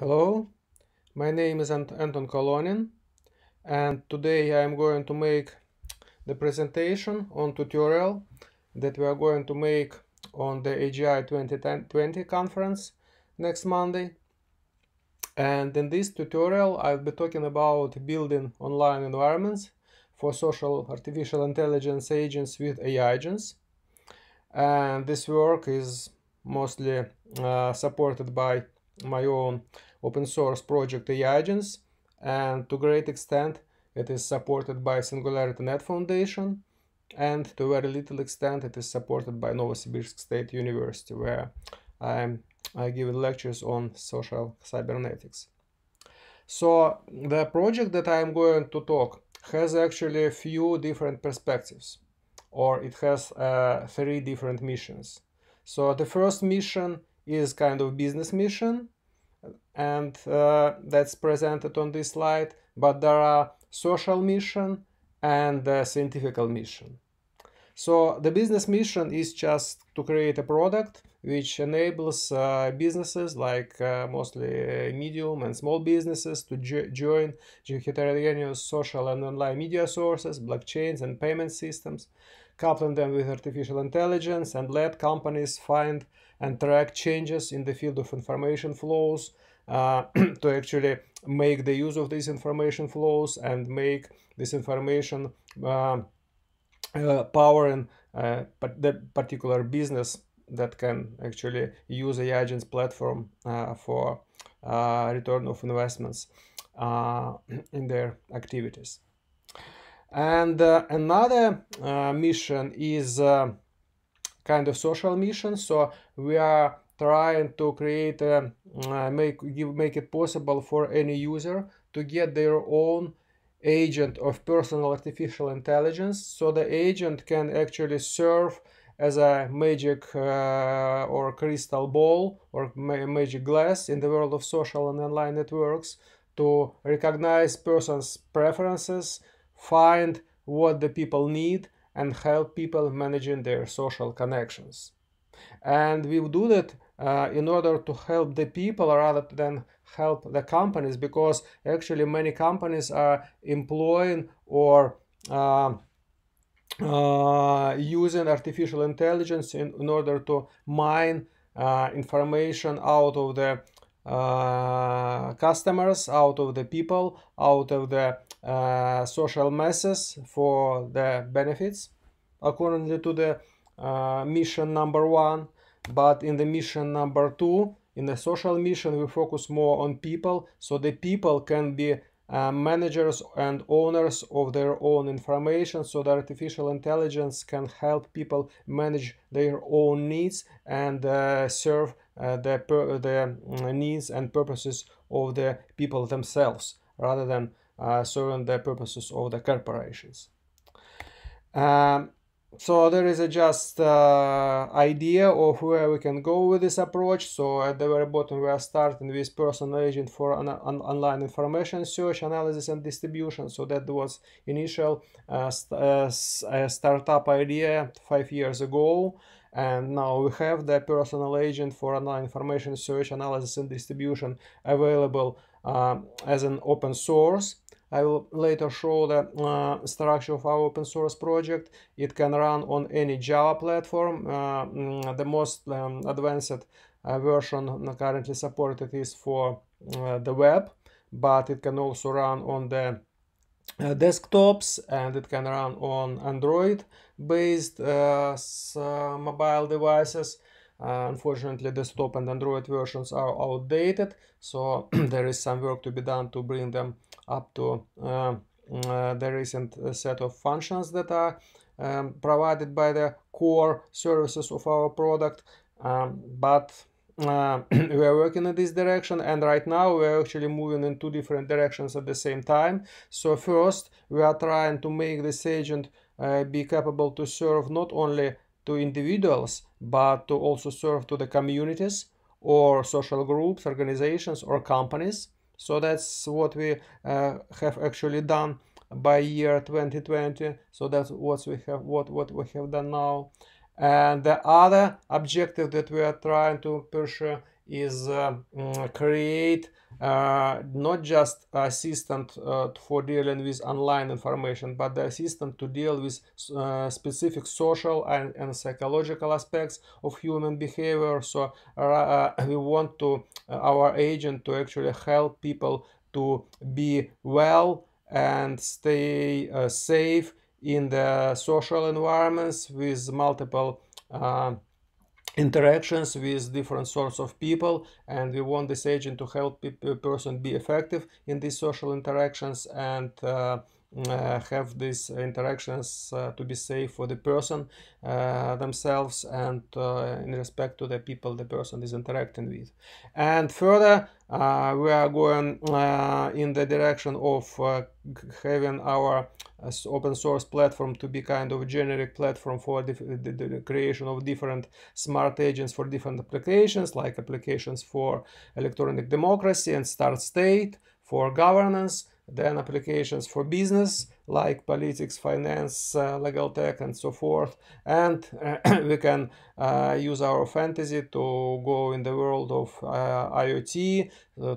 Hello, my name is Ant Anton Kolonin and today I am going to make the presentation on tutorial that we are going to make on the AGI 2020 conference next Monday. And in this tutorial I'll be talking about building online environments for social artificial intelligence agents with AI agents. And this work is mostly uh, supported by my own open source project agents, and to great extent it is supported by SingularityNet Foundation, and to very little extent it is supported by Novosibirsk State University, where I'm I give lectures on social cybernetics. So the project that I'm going to talk has actually a few different perspectives, or it has uh, three different missions. So the first mission is kind of business mission, and uh, that's presented on this slide, but there are social mission and uh, scientific mission. So the business mission is just to create a product which enables uh, businesses like uh, mostly medium and small businesses to jo join heterogeneous social and online media sources, blockchains and payment systems, coupling them with artificial intelligence and let companies find and track changes in the field of information flows uh, to actually make the use of these information flows and make this information uh, uh, power in but the particular business that can actually use the agent's platform for return of investments in their activities. And uh, another uh, mission is uh, kind of social mission. So we are trying to create a, um, uh, make give make it possible for any user to get their own agent of personal artificial intelligence so the agent can actually serve as a magic uh, or crystal ball or ma magic glass in the world of social and online networks to recognize persons preferences find what the people need and help people managing their social connections and we do that uh, in order to help the people rather than help the companies because actually many companies are employing or uh, uh, using artificial intelligence in, in order to mine uh, information out of the uh, customers, out of the people, out of the social masses for the benefits according to the mission number one but in the mission number two, in the social mission, we focus more on people. So the people can be uh, managers and owners of their own information so the artificial intelligence can help people manage their own needs and uh, serve uh, the, the mm, needs and purposes of the people themselves rather than uh, serving the purposes of the corporations. Um, so there is a just uh, idea of where we can go with this approach. So at the very bottom we are starting with personal agent for an, an online information search, analysis and distribution. So that was initial uh, st uh, uh startup idea five years ago. And now we have the personal agent for online information search, analysis and distribution available um, as an open source. I will later show the uh, structure of our open source project. It can run on any Java platform. Uh, mm, the most um, advanced uh, version currently supported is for uh, the web, but it can also run on the uh, desktops and it can run on Android based uh, mobile devices. Uh, unfortunately, desktop and Android versions are outdated, so there is some work to be done to bring them up to uh, mm, uh, the recent uh, set of functions that are um, provided by the core services of our product. Um, but uh, we are working in this direction and right now we are actually moving in two different directions at the same time so first we are trying to make this agent uh, be capable to serve not only to individuals but to also serve to the communities or social groups organizations or companies so that's what we uh, have actually done by year 2020 so that's what we have what what we have done now and the other objective that we are trying to pursue is uh, mm, create uh, not just assistant uh, for dealing with online information, but the assistant to deal with specific social and, and psychological aspects of human behavior. So we want to our agent to actually help people to be well and stay uh, safe in the social environments with multiple uh, interactions with different sorts of people and we want this agent to help a person be effective in these social interactions and uh, mm, uh, have these interactions uh, to be safe for the person uh, themselves and uh, in respect to the people the person is interacting with and further uh, we are going in the direction of having our as open source platform to be kind of generic platform for the, the, creation of different smart agents for different applications like applications for electronic democracy and start state for governance then applications for business like politics, finance, uh, legal tech, and so forth. And we can uh, use our fantasy to go in the world of uh, IoT,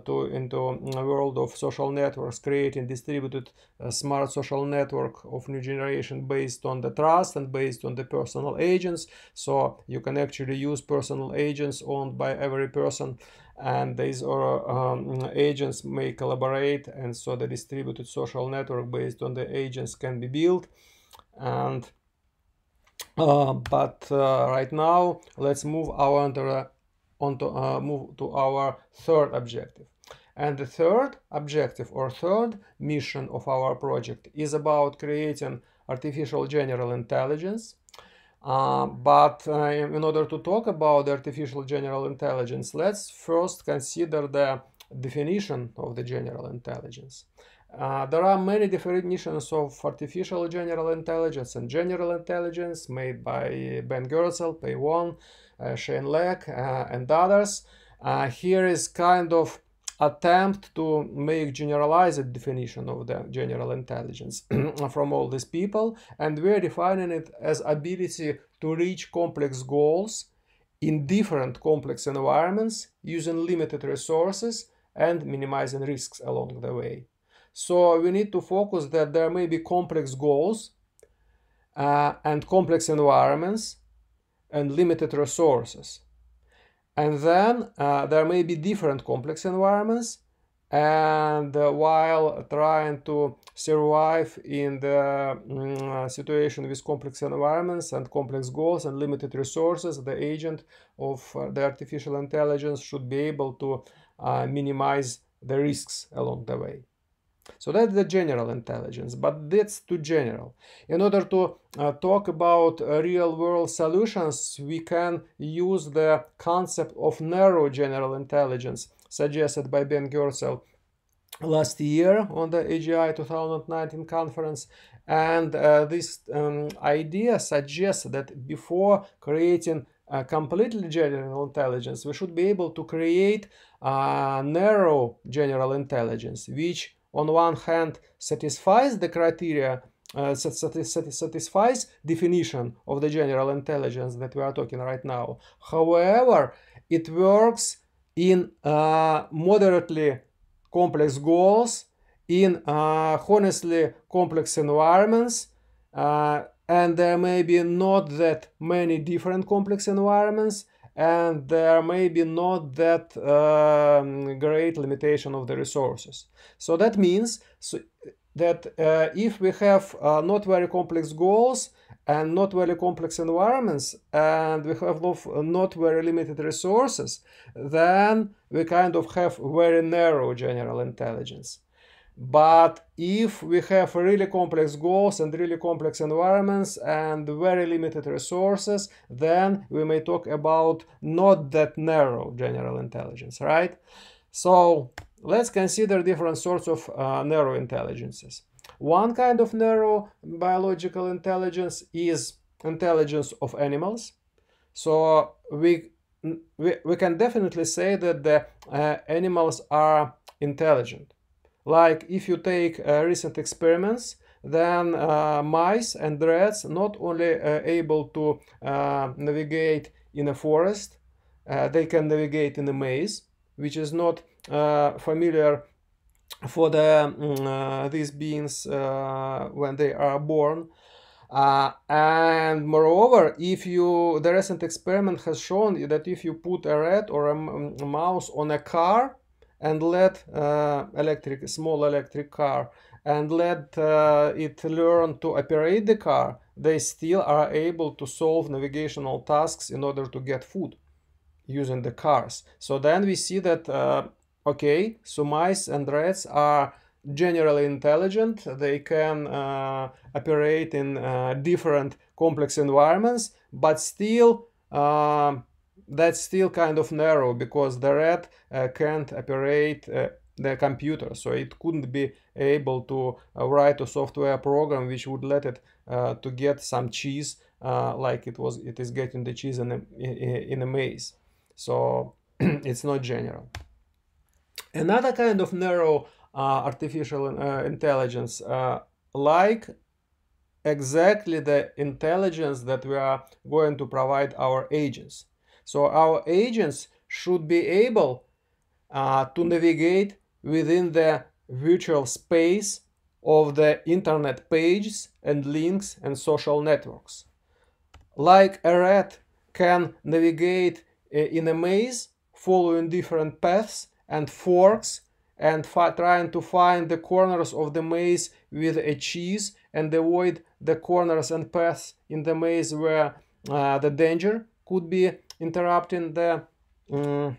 to into the mm, world of social networks, creating distributed smart social network of new generation based on the trust and based on the personal agents. So you can actually use personal agents owned by every person and these or, um, agents may collaborate and so the distributed social network based on the agents can be built and uh, but uh, right now let's move our onto, onto uh, move to our third objective and the third objective or third mission of our project is about creating artificial general intelligence uh, hmm. but uh, in order to talk about artificial general intelligence, let's first consider the definition of the general intelligence. Uh, there are many definitions of artificial general intelligence and general intelligence made by Ben Goetzel, Pei Won, uh, Shane Leck, uh, and others. Uh, here is kind of attempt to make generalized definition of the general intelligence from all these people and we're defining it as ability to reach complex goals in different complex environments using limited resources and minimizing risks along the way. So we need to focus that there may be complex goals uh, and complex environments and limited resources. And then uh, there may be different complex environments. And uh, while trying to survive in the mm, uh, situation with complex environments and complex goals and limited resources, the agent of uh, the artificial intelligence should be able to uh, minimize the risks along the way. So that's the general intelligence, but that's too general. In order to uh, talk about uh, real world solutions, we can use the concept of narrow general intelligence suggested by Ben Gersel last year on the AGI 2019 conference. And uh, this um, idea suggests that before creating a completely general intelligence, we should be able to create a uh, narrow general intelligence, which on one hand satisfies the criteria uh, satisfies definition of the general intelligence that we are talking right now. However, it works in uh, moderately complex goals, in uh, honestly complex environments, uh, and there may be not that many different complex environments, and there may be not that um, great limitation of the resources. So that means so that uh, if we have uh, not very complex goals and not very complex environments and we have not very limited resources, then we kind of have very narrow general intelligence. But if we have really complex goals and really complex environments and very limited resources, then we may talk about not that narrow general intelligence, right? So let's consider different sorts of uh, narrow intelligences. One kind of narrow biological intelligence is intelligence of animals. So we, we, we can definitely say that the uh, animals are intelligent. Like if you take uh, recent experiments, then uh, mice and rats not only uh, able to uh, navigate in a forest, uh, they can navigate in a maze, which is not uh, familiar for the, mm, these beings when they are born. and moreover, if you the recent experiment has shown that if you put a rat or a mouse on a car, and let uh, electric small electric car and let uh, it learn to operate the car, they still are able to solve navigational tasks in order to get food using the cars. So then we see that, uh, okay, mice and rats are generally intelligent. They can uh, operate in uh, different complex environments, but still um, that's still kind of narrow because the red uh, can't operate uh, the computer so it couldn't be able to uh, write a software program which would let it uh, to get some cheese uh, like it was it is getting the cheese in a, in a maze so it's not general another kind of narrow uh, artificial intelligence like exactly the intelligence that we are going to provide our agents so our agents should be able uh, to navigate within the virtual space of the internet pages and links and social networks. Like a rat can navigate uh, in a maze following different paths and forks and trying to find the corners of the maze with a cheese and avoid the corners and paths in the maze where uh, the danger could be interrupting the um,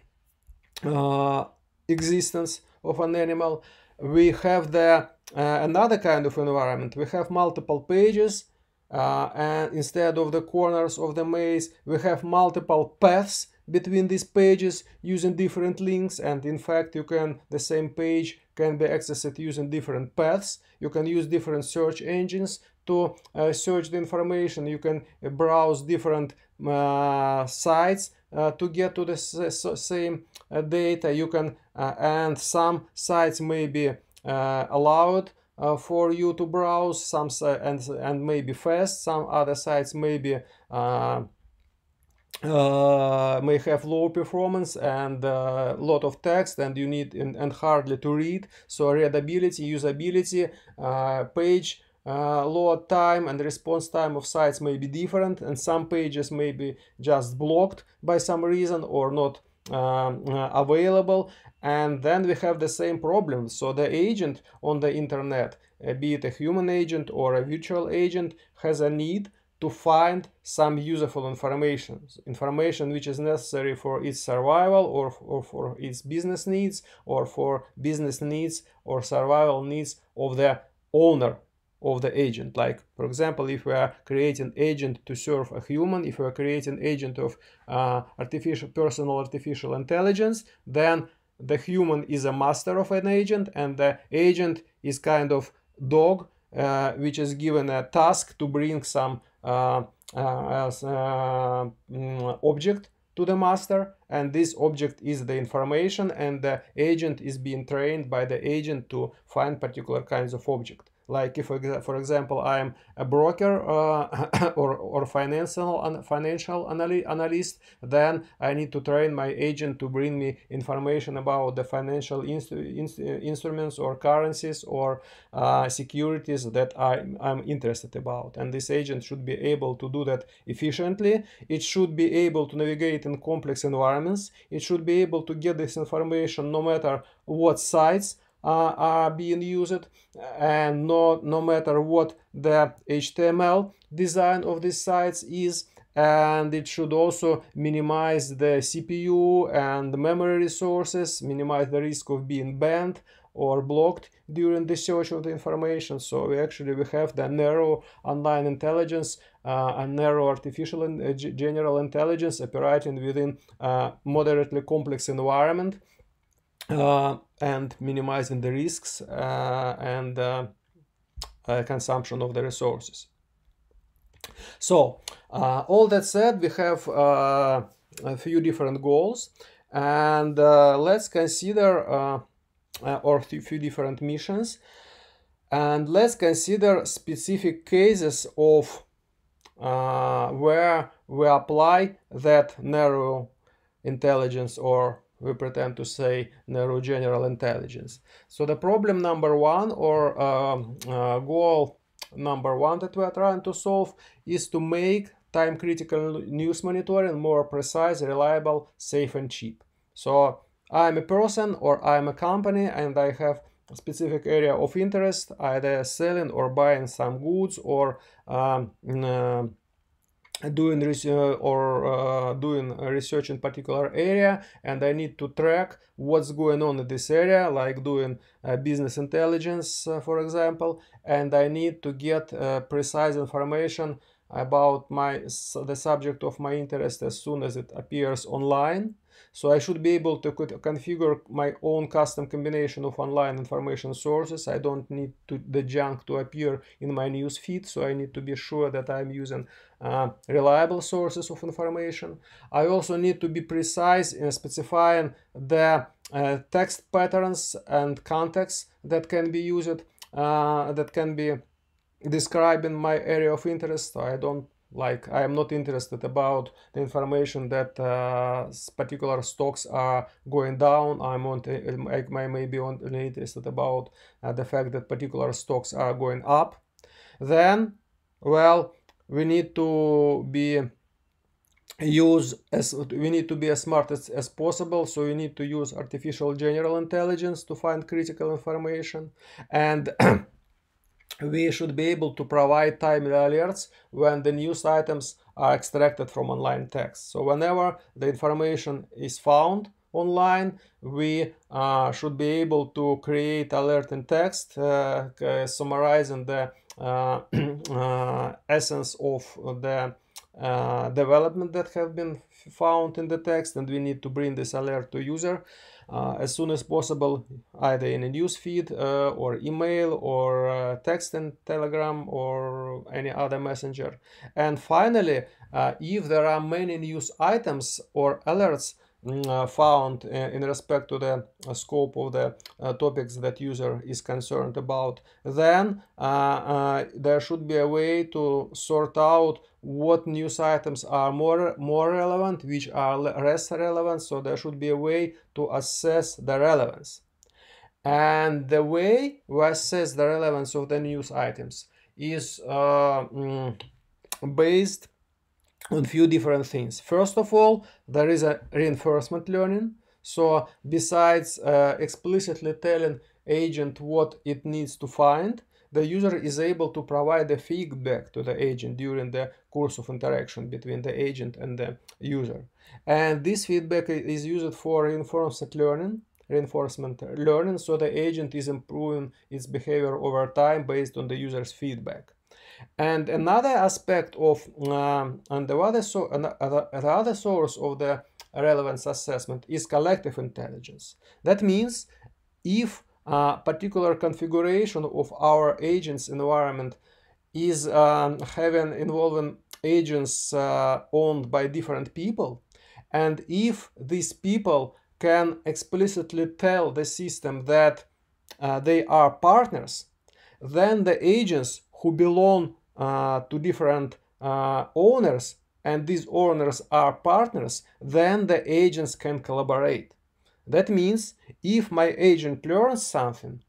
uh, existence of an animal. We have the uh, another kind of environment. We have multiple pages uh, and instead of the corners of the maze, we have multiple paths between these pages using different links and in fact you can the same page can be accessed using different paths you can use different search engines to uh, search the information you can browse different uh, sites uh, to get to the same uh, data. You can and some sites may be allowed for you to browse some and and maybe fast. Some other sites maybe uh, may have low performance and a uh, lot of text and you need and, and hardly to read so readability usability uh, page uh, load time and response time of sites may be different and some pages may be just blocked by some reason or not um, uh, available and then we have the same problem so the agent on the internet uh, be it a human agent or a virtual agent has a need to find some useful information information which is necessary for its survival or, or for its business needs or for business needs or survival needs of the owner of the agent. Like, for example, if we are creating agent to serve a human, if we are creating agent of uh, artificial personal artificial intelligence, then the human is a master of an agent and the agent is kind of dog uh, which is given a task to bring some uh, uh, uh mm, object to the master and this object is the information and the agent is being trained by the agent to find particular kinds of object like if, for example, I am a broker uh, or, or financial, financial analy analyst, then I need to train my agent to bring me information about the financial instru instruments or currencies or uh, securities that I, I'm interested about. And this agent should be able to do that efficiently. It should be able to navigate in complex environments. It should be able to get this information no matter what sites are being used and no, no matter what the HTML design of these sites is and it should also minimize the CPU and memory resources, minimize the risk of being banned or blocked during the search of the information. So we actually we have the narrow online intelligence uh, and narrow artificial in, uh, general intelligence operating within a moderately complex environment. Uh, and minimizing the risks uh, and uh, uh, consumption of the resources. So all that said, we have a few different goals and let's consider or a few different missions and let's consider specific cases of uh, where we apply that narrow intelligence or we pretend to say narrow general intelligence. So the problem number one or um, uh, goal number one that we are trying to solve is to make time critical news monitoring more precise, reliable, safe and cheap. So I'm a person or I'm a company and I have a specific area of interest, either selling or buying some goods or um, uh, doing research or uh, doing research in particular area and i need to track what's going on in this area like doing uh, business intelligence uh, for example and i need to get uh, precise information about my the subject of my interest as soon as it appears online so I should be able to configure my own custom combination of online information sources. I don't need to, the junk to appear in my news feed, so I need to be sure that I'm using uh, reliable sources of information. I also need to be precise in specifying the uh, text patterns and contexts that can be used, uh, that can be describing my area of interest. So I don't like i am not interested about the information that uh, particular stocks are going down i'm uh, on i may be only interested about uh, the fact that particular stocks are going up then well we need to be use as we need to be as smart as, as possible so we need to use artificial general intelligence to find critical information and we should be able to provide timely alerts when the news items are extracted from online text. So whenever the information is found online, we uh, should be able to create alert in text, uh, uh, summarizing the uh, uh essence of the uh, development that have been found in the text and we need to bring this alert to user uh, as soon as possible, either in a feed, uh, or email or uh, text and Telegram or any other messenger. And finally, uh, if there are many news items or alerts, found э, in respect to the э, scope of the э, topics that user is concerned about, then there should be a way to sort out what news items are more more relevant, which are less relevant. So there should be a way to assess the relevance. And the way we assess the relevance of the news items is uh, mm, based on few different things. First of all, there is a reinforcement learning. So besides uh, explicitly telling agent what it needs to find, the user is able to provide the feedback to the agent during the course of interaction between the agent and the user. And this feedback is used for reinforcement learning reinforcement learning so the agent is improving its behavior over time based on the user's feedback and another aspect of um, and the other, so, another, uh, the other source of the relevance assessment is collective intelligence. That means if a particular configuration of our agents environment is um, having involving agents uh, owned by different people, and if these people can explicitly tell the system that uh, they are partners, then the agents who belong uh, to different uh, owners and these owners are partners, then the agents can collaborate. That means if my agent learns something,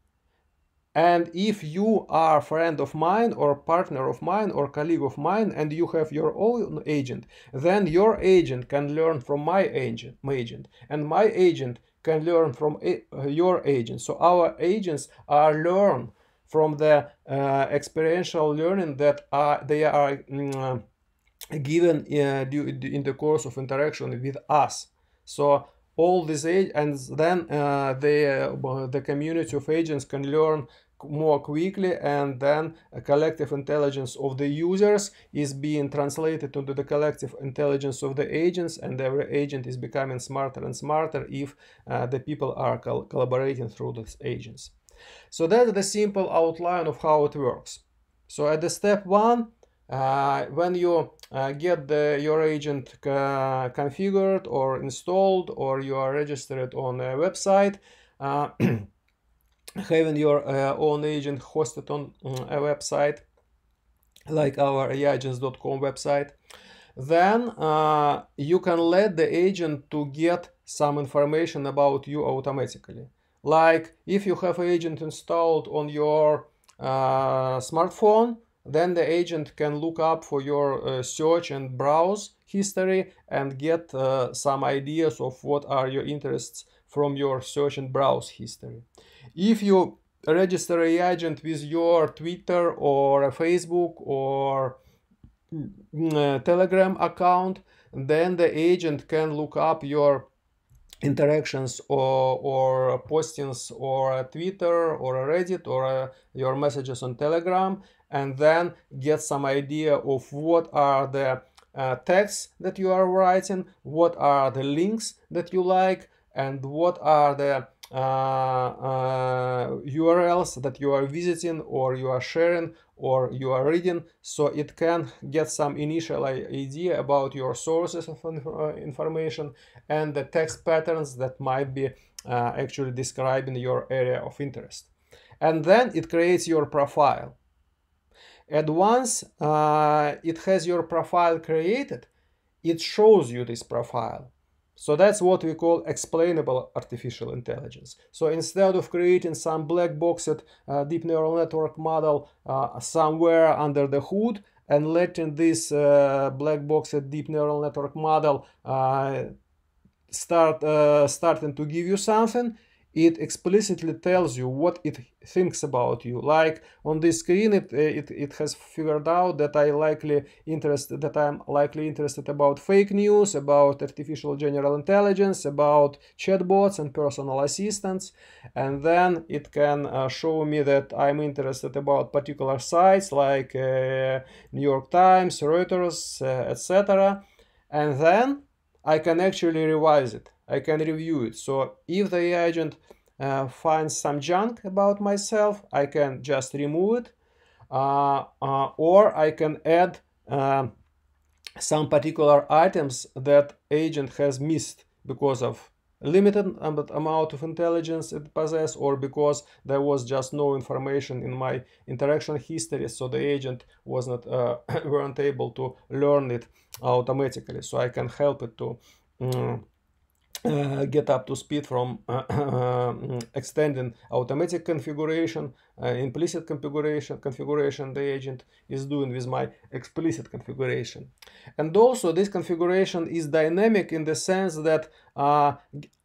and if you are friend of mine or partner of mine or colleague of mine and you have your own agent, then your agent can learn from my agent, my agent and my agent can learn from a, uh, your agent. So our agents are learn from the uh, experiential learning that are, they are um, given uh, in the course of interaction with us. So all this age and then uh, the uh, the community of agents can learn more quickly and then a collective intelligence of the users is being translated into the collective intelligence of the agents and every agent is becoming smarter and smarter if uh, the people are col collaborating through these agents. So that's the simple outline of how it works. So at the step one, uh, when you uh, get the, your agent uh, configured or installed or you are registered on a website, uh, having your uh, own agent hosted on mm, a website like our AIagents.com website, then uh, you can let the agent to get some information about you automatically. Like if you have agent installed on your uh, smartphone, then the agent can look up for your uh, search and browse history and get uh, some ideas of what are your interests from your search and browse history. If you register a agent with your Twitter or Facebook or mm, mm, uh, Telegram account, then the agent can look up your interactions or, or postings or Twitter or a Reddit or a, uh, your messages on Telegram and then get some idea of what are the uh, texts that you are writing, what are the links that you like and what are the uh, uh, URLs that you are visiting or you are sharing or you are reading so it can get some initial idea about your sources of uh, information and the text patterns that might be uh, actually describing your area of interest and then it creates your profile and once uh, it has your profile created it shows you this profile so that's what we call explainable artificial intelligence. So instead of creating some black boxed uh, deep neural network model uh, somewhere under the hood and letting this uh, black boxed deep neural network model uh, start uh, starting to give you something, it explicitly tells you what it thinks about you. Like on this screen, it, eh, it, it has figured out that I likely interested, that I'm likely interested about fake news, about artificial general intelligence, about chatbots and personal assistants. And then it can uh, show me that I'm interested about particular sites like uh, New York Times, Reuters, uh, eh, etc. And then I can actually revise it. I can review it. So if the agent uh, finds some junk about myself, I can just remove it uh, uh, or I can add um, some particular items that agent has missed because of limited amount of intelligence it possesses or because there was just no information in my interaction history so the agent was not uh, weren't able to learn it automatically so i can help it to um, uh, get up to speed from uh, uh, extending automatic configuration, uh, implicit configuration, configuration the agent is doing with my explicit configuration. And also this configuration is dynamic in the sense that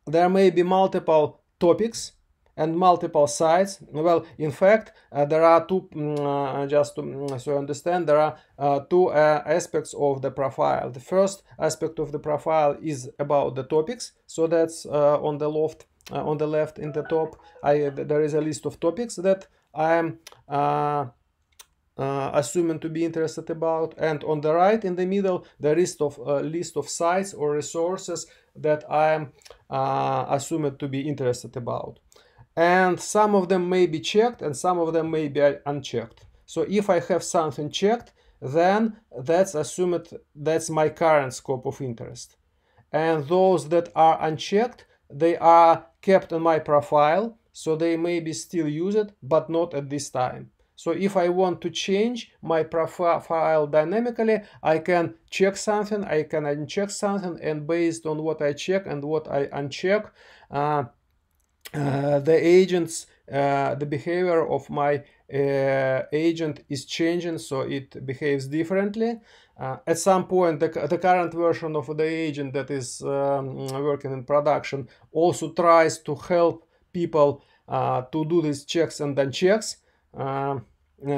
there may be multiple topics and multiple sites. well in fact uh, there are two mm, uh, just to, mm, so you understand there are uh, two uh, aspects of the profile the first aspect of the profile is about the topics so that's uh, on the left uh, on the left in the top I, there is a list of topics that i am assuming to be interested about and on the right in the middle the list of list of sites or resources that i am assuming to be interested about and some of them may be checked and some of them may be unchecked. So if I have something checked, then that's assumed that's my current scope of interest. And those that are unchecked, they are kept on my profile, so they may be still used, but not at this time. So if I want to change my profile dynamically, I can check something, I can uncheck something, and based on what I check and what I uncheck, uh, uh, the agents, uh, the behavior of my uh, agent is changing, so it behaves differently. at some point, the, the, current version of the agent that is um, working in production also tries to help people to do these checks and unchecks. Uh,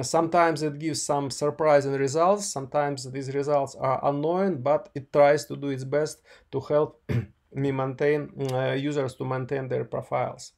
sometimes it gives some surprising results sometimes these results are annoying but it tries to do its best to help me maintain uh, users to maintain their profiles.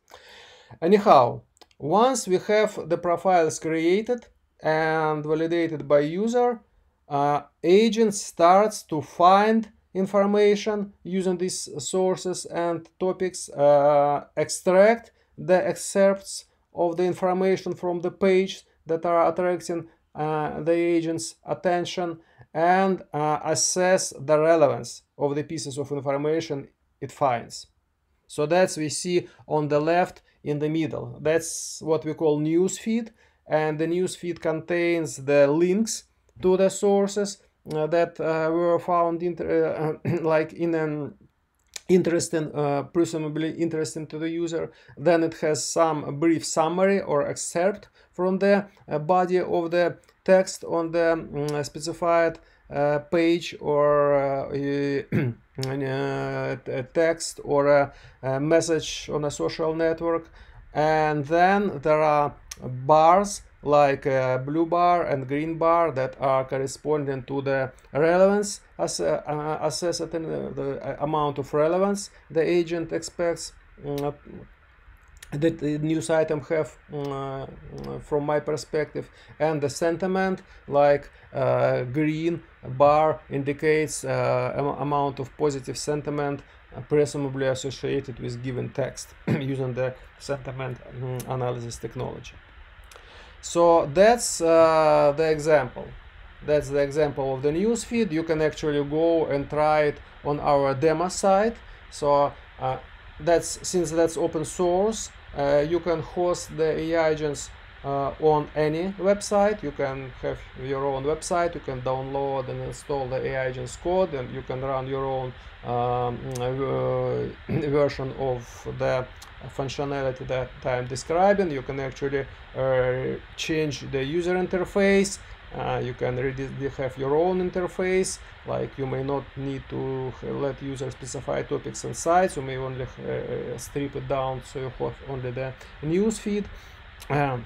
Anyhow, once we have the profiles created and validated by user, uh, agent starts to find information using these sources and topics, uh, extract the excerpts of the information from the page that are attracting uh, the agent's attention and uh, assess the relevance of the pieces of information it finds. So that's we see on the left in the middle. That's what we call newsfeed. And the newsfeed contains the links to the sources uh, that uh, were found inter uh, like in an interesting, uh, presumably interesting to the user. Then it has some brief summary or excerpt from the uh, body of the text on the um, specified uh, page or uh, text or a, a, message on a social network and then there are bars like a blue bar and green bar that are corresponding to the relevance as assess at the amount of relevance the agent expects that the news item have uh, from my perspective and the sentiment like uh, green bar indicates uh, amount of positive sentiment uh, presumably associated with given text using the sentiment mm, analysis technology. So that's uh, the example. That's the example of the news feed. You can actually go and try it on our demo site. So uh, that's since that's open source, uh, you can host the AI agents uh, on any website you can have your own website you can download and install the AI agents code and you can run your own um, uh, version of the functionality that I'm describing you can actually uh, change the user interface uh, you can really have your own interface like you may not need to let users specify topics and sites you may only uh, strip it down so you have only the news feed um,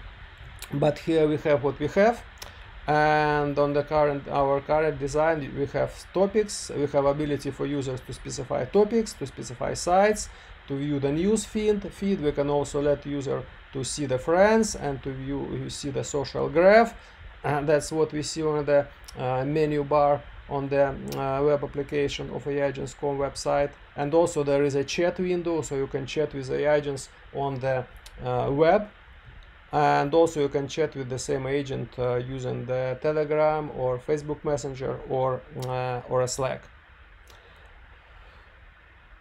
but here we have what we have and on the current our current design we have topics we have ability for users to specify topics to specify sites to view the news feed feed we can also let user to see the friends and to view you see the social graph and that's what we see on the uh, menu bar on the uh, web application of AIGents.com website and also there is a chat window so you can chat with AIGents on the uh, web and also you can chat with the same agent uh, using the telegram or facebook messenger or uh, or a slack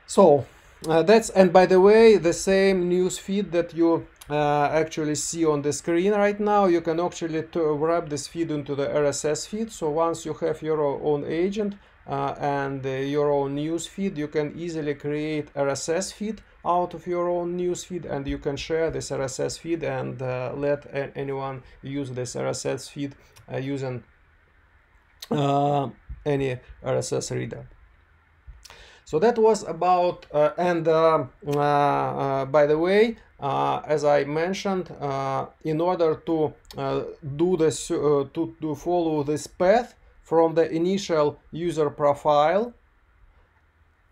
so uh, that's and by the way the same news feed that you uh, actually see on the screen right now you can actually wrap this feed into the rss feed so once you have your own agent uh, and uh, your own news feed you can easily create rss feed out of your own newsfeed and you can share this RSS feed and uh, let anyone use this RSS feed uh, using uh, any RSS reader. So that was about, uh, and uh, uh, by the way, as I mentioned, in order to do this, to, to follow this path from the initial user profile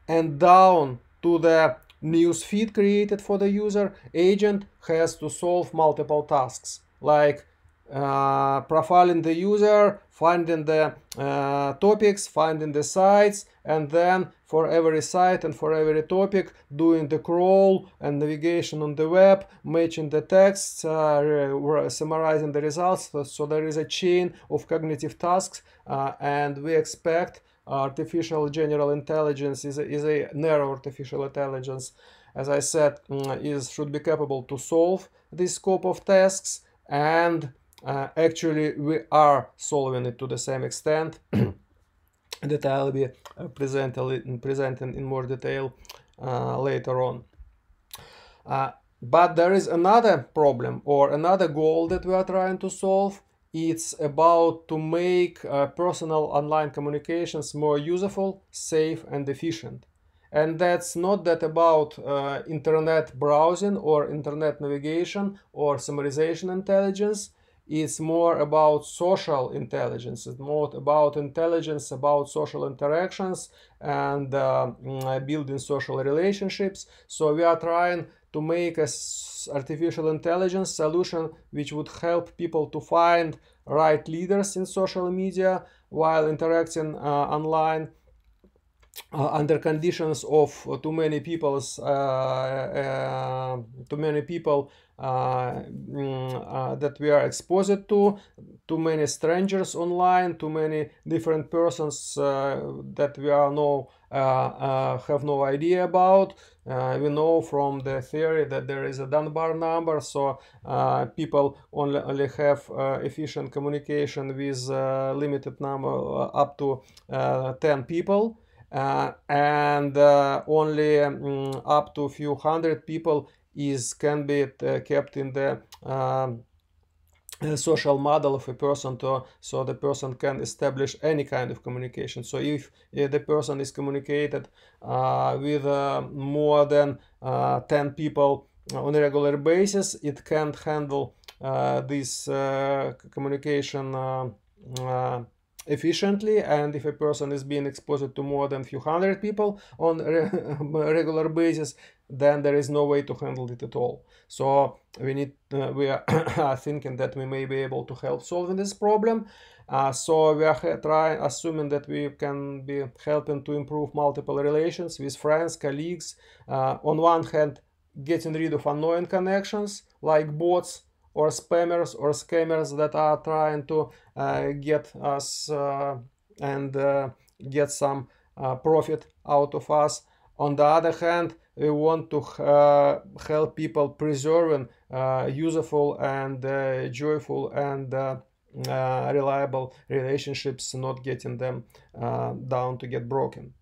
and down to the newsfeed created for the user, agent has to solve multiple tasks like uh, profiling the user, finding the uh, topics, finding the sites, and then for every site and for every topic, doing the crawl and navigation on the web, matching the texts, uh, summarizing the results. So, so there is a chain of cognitive tasks, uh, and we expect artificial general intelligence is a, is a narrow artificial intelligence as i said mm, is should be capable to solve this scope of tasks and uh, actually we are solving it to the same extent that i'll be uh, presenting presenting in more detail uh, later on uh, but there is another problem or another goal that we are trying to solve it's about to make uh, personal online communications more useful, safe and efficient. And that's not that about uh, internet browsing or internet navigation or summarization intelligence. It's more about social intelligence. It's more about intelligence about social interactions and uh, mm, uh building social relationships. So we are trying to make a artificial intelligence solution which would help people to find right leaders in social media while interacting uh, online uh, under conditions of too many people's uh, uh too many people uh, mm, uh, that we are exposed to too many strangers online too many different persons that we are no uh, uh, have no idea about. Uh, we know from the theory that there is a Dunbar number, so people only, only have efficient communication with limited number up to 10 people. Uh, and uh, only um, up to a few hundred people is can be uh, kept in the uh, social model of a person to so the person can establish any kind of communication so if, if uh, the person is communicated uh, with uh, more than uh, 10 people on a regular basis it can't handle uh, this communication efficiently and if a person is being exposed to more than few hundred people on a regular basis then there is no way to handle it at all. So we need uh, we are uh, thinking that we may be able to help solving this problem. Uh, so we are trying, assuming that we can be helping to improve multiple relations with friends, colleagues. Uh, on one hand, getting rid of annoying connections like bots or spammers or scammers that are trying to uh, get us uh, and get some profit out of us. On the other hand, we want to uh, help people preserving uh, useful and uh, joyful and uh, uh, reliable relationships, not getting them uh, down to get broken.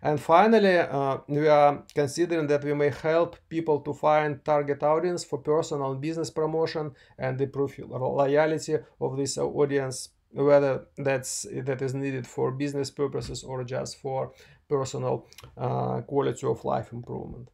And finally, we are considering that we may help people to find target audience for personal business promotion and improve loyalty of this audience whether that's that is needed for business purposes or just for personal uh, quality of life improvement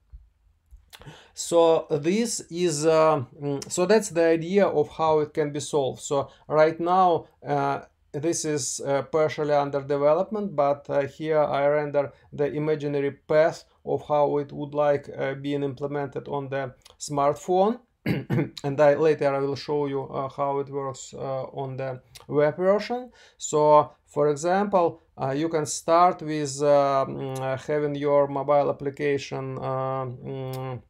so this is uh, mm, so that's the idea of how it can be solved so right now uh, this is uh, partially under development but uh, here i render the imaginary path of how it would like uh, being implemented on the smartphone and I, later I will show you uh, how it works uh, on the web version. So for example, uh, you can start with uh, mm, having your mobile application uh, mm,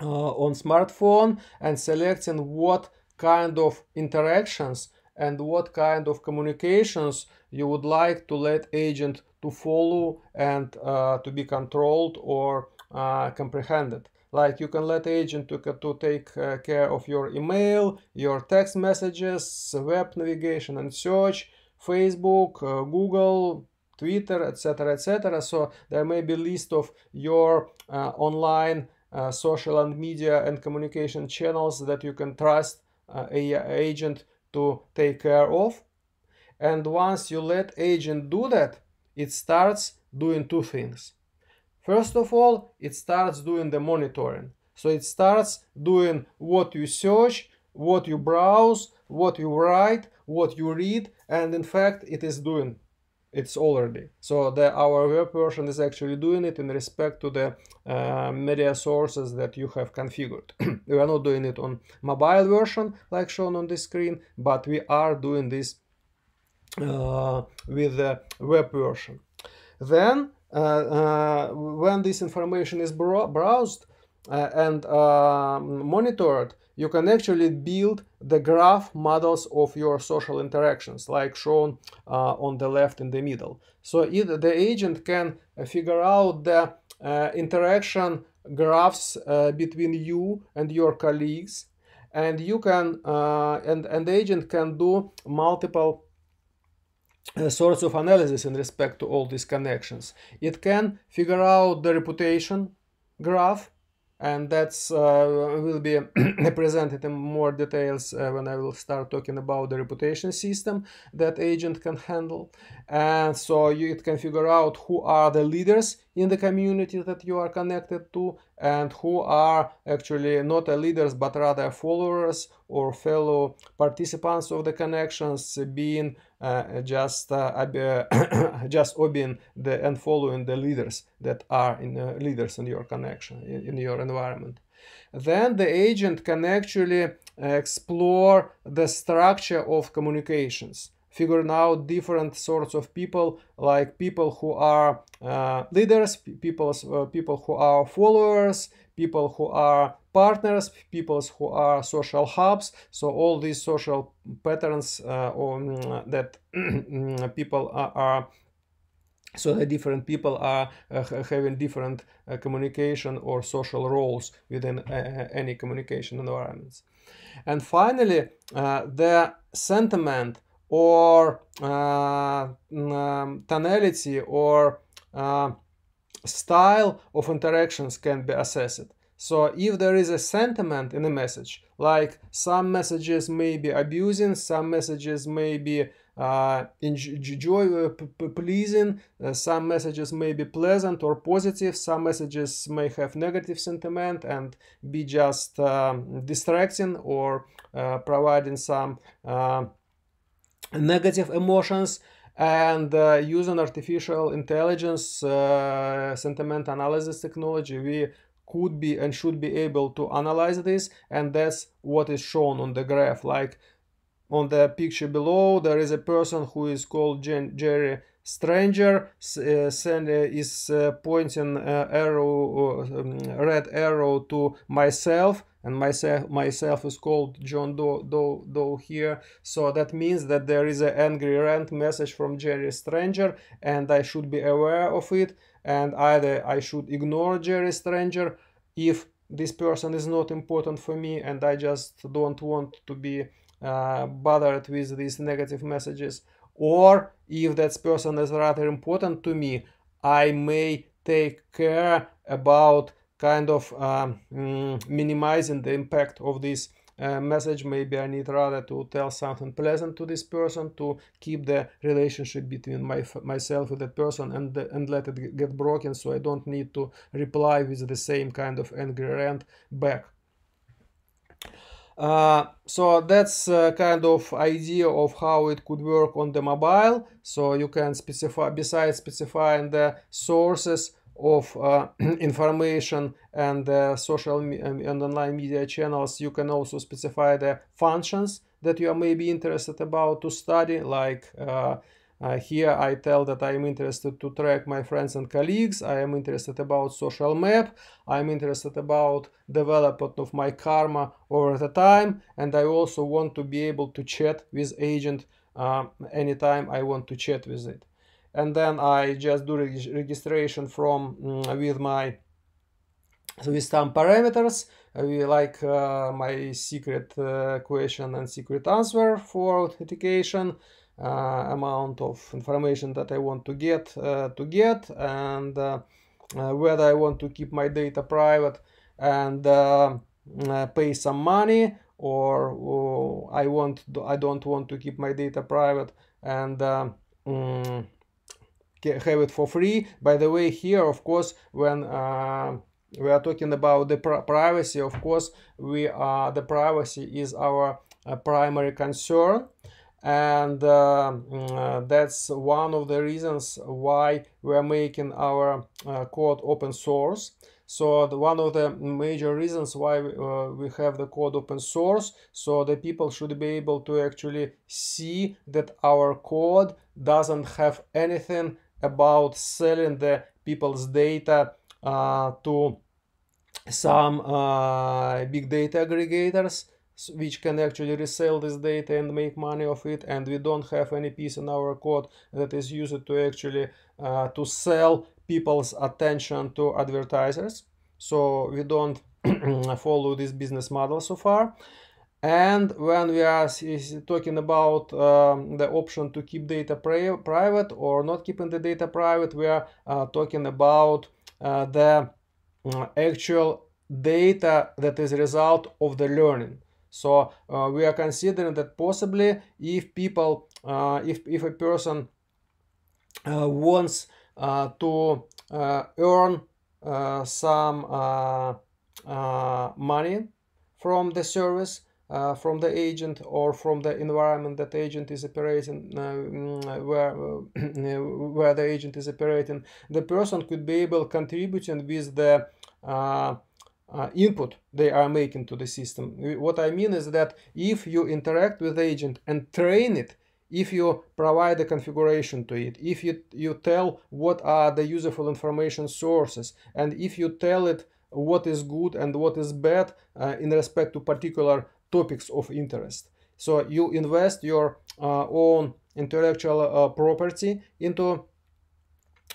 uh, on smartphone and selecting what kind of interactions and what kind of communications you would like to let agent to follow and to be controlled or comprehended like you can let agent to, to take uh, care of your email your text messages web navigation and search facebook uh, google twitter etc etc so there may be list of your uh, online uh, social and media and communication channels that you can trust uh, a agent to take care of and once you let agent do that it starts doing two things First of all, it starts doing the monitoring. So it starts doing what you search, what you browse, what you write, what you read, and in fact, it is doing it's already. So the, our web version is actually doing it in respect to the uh, media sources that you have configured. we are not doing it on mobile version like shown on the screen, but we are doing this uh, with the web version. Then uh, uh, when this information is browsed uh, and um, monitored, you can actually build the graph models of your social interactions like shown uh, on the left in the middle. So either the agent can figure out the uh, interaction graphs uh, between you and your colleagues and you can and, and the agent can do multiple a sorts of analysis in respect to all these connections. It can figure out the reputation graph and that's uh, will be presented in more details uh, when I will start talking about the reputation system that agent can handle and so you, it can figure out who are the leaders in the community that you are connected to and who are actually not leaders but rather followers or fellow participants of the connections being uh, just uh, just obeying the and following the leaders that are in uh, leaders in your connection in, in your environment then the agent can actually uh, explore the structure of communications figuring out different sorts of people, like people who are uh, leaders, people, uh, people who are followers, people who are partners, people who are social hubs. So all these social patterns uh, on, uh, that people are, are so the different people are uh, having different uh, communication or social roles within uh, uh any communication environments and finally uh, the sentiment or uh, um, tonality or uh, style of interactions can be assessed. So if there is a sentiment in a message, like some messages may be abusing, some messages may be uh, enjoy, uh, pleasing, uh, some messages may be pleasant or positive, some messages may have negative sentiment and be just um, distracting or uh, providing some uh, negative emotions and uh, using artificial intelligence uh, sentiment analysis technology we could be and should be able to analyze this and that's what is shown on the graph like on the picture below there is a person who is called Jen jerry stranger uh, send, uh, is uh, pointing uh, arrow uh, um, red arrow to myself and myself myself is called John Doe, Doe, Doe here. So that means that there is an angry rant message from Jerry Stranger and I should be aware of it and either I should ignore Jerry Stranger if this person is not important for me and I just don't want to be uh, bothered with these negative messages or if that person is rather important to me, I may take care about kind of um, mm, minimizing the impact of this uh, message maybe i need rather to tell something pleasant to this person to keep the relationship between my myself with that person and and let it get broken so i don't need to reply with the same kind of angry rant back uh, so that's uh, kind of idea of how it could work on the mobile so you can specify besides specifying the sources of uh, information and uh, social um, and online media channels you can also specify the functions that you are maybe interested about to study like uh, uh, here I tell that I am interested to track my friends and colleagues, I am interested about social map, I am interested about development of my karma over the time and I also want to be able to chat with agent um, anytime I want to chat with it and then I just do reg registration from mm, with my with some parameters uh, we like uh, my secret uh, question and secret answer for authentication uh, amount of information that I want to get uh, to get and uh, whether I want to keep my data private and mm, pay some money or oh, I want I don't want to keep my data private and mm, have it for free. By the way, here, of course, when uh, we are talking about the privacy, of course, we are the privacy is our uh, primary concern. And uh, mm, uh, that's one of the reasons why we're making our uh, code open source. So the, one of the major reasons why we, uh, we have the code open source, so the people should be able to actually see that our code doesn't have anything about selling the people's data uh, to some uh, big data aggregators which can actually resell this data and make money of it and we don't have any piece in our code that is used to actually uh, to sell people's attention to advertisers so we don't follow this business model so far and when we are talking about um, the option to keep data private or not keeping the data private, we are uh, talking about uh, the mm, actual data that is a result of the learning. So uh, we are considering that possibly if people, uh, if, if a person uh, wants uh, to earn some money from the service, uh, from the agent or from the environment that agent is operating uh, mm, uh where uh, where the agent is operating the person could be able contributing with the uh, uh input they are making to the system. What I mean is that if you interact with the agent and train it, if you provide a configuration to it, if you, you tell what are the useful information sources, and if you tell it what is good and what is bad uh, in respect to particular topics of interest. So you invest your uh, own intellectual uh, property into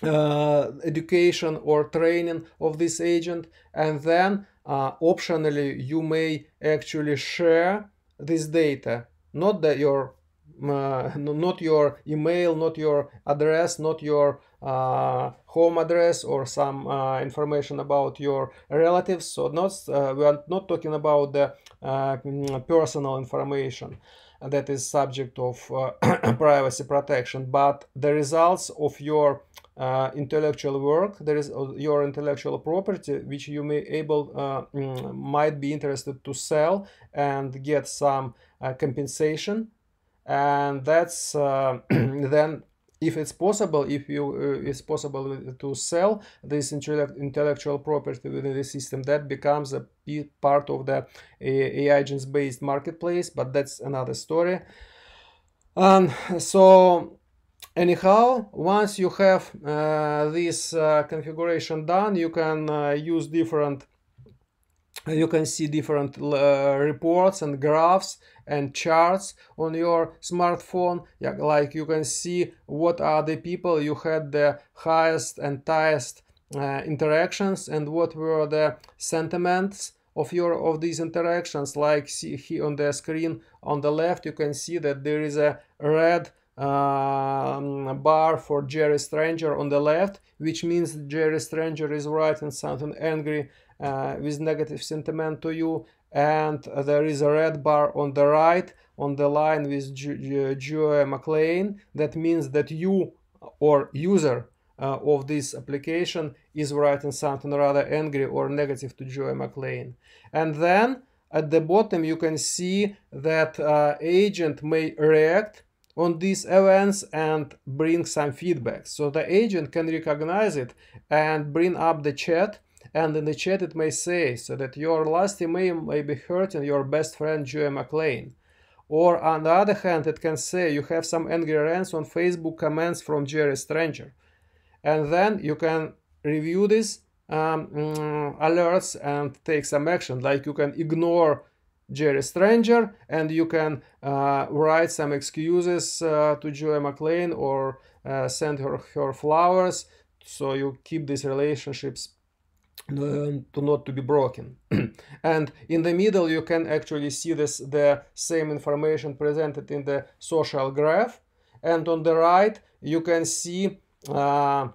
uh, education or training of this agent and then optionally you may actually share this data not that your uh, not your email, not your address, not your uh, home address or some uh, information about your relatives. So not, we are not talking about the uh, mm, personal information that is subject of uh, privacy protection, but the results of your uh, intellectual work there is your intellectual property which you may able uh, mm, might be interested to sell and get some uh, compensation and that's uh, then if it's possible if you it's possible to sell this intellectual property within the system that becomes a be part of the eh, AI agents based marketplace, but that's another story. Um, so anyhow, once you have uh, this uh, configuration done, you can uh, use different you can see different uh, reports and graphs and charts on your smartphone yeah, like you can see what are the people you had the highest and highest uh, interactions and what were the sentiments of your of these interactions like see here on the screen on the left you can see that there is a red um, bar for Jerry Stranger on the left which means Jerry Stranger is right and something angry uh, with negative sentiment to you and there is a red bar on the right on the line with Joe McLean that means that you or user uh, of this application is writing something rather angry or negative to Joey McLean. And then at the bottom, you can see that uh, agent may react on these events and bring some feedback. So the agent can recognize it and bring up the chat and in the chat it may say so that your last email may be hurting your best friend Joey McLean. Or on the other hand, it can say you have some angry rants on Facebook comments from Jerry Stranger. And then you can review these um, mm, alerts and take some action. Like you can ignore Jerry Stranger and you can uh, write some excuses uh, to Joy McLean or uh, send her her flowers so you keep these relationships to not to be broken and in the middle you can actually see this the same information presented in the social graph and on the right you can see uh,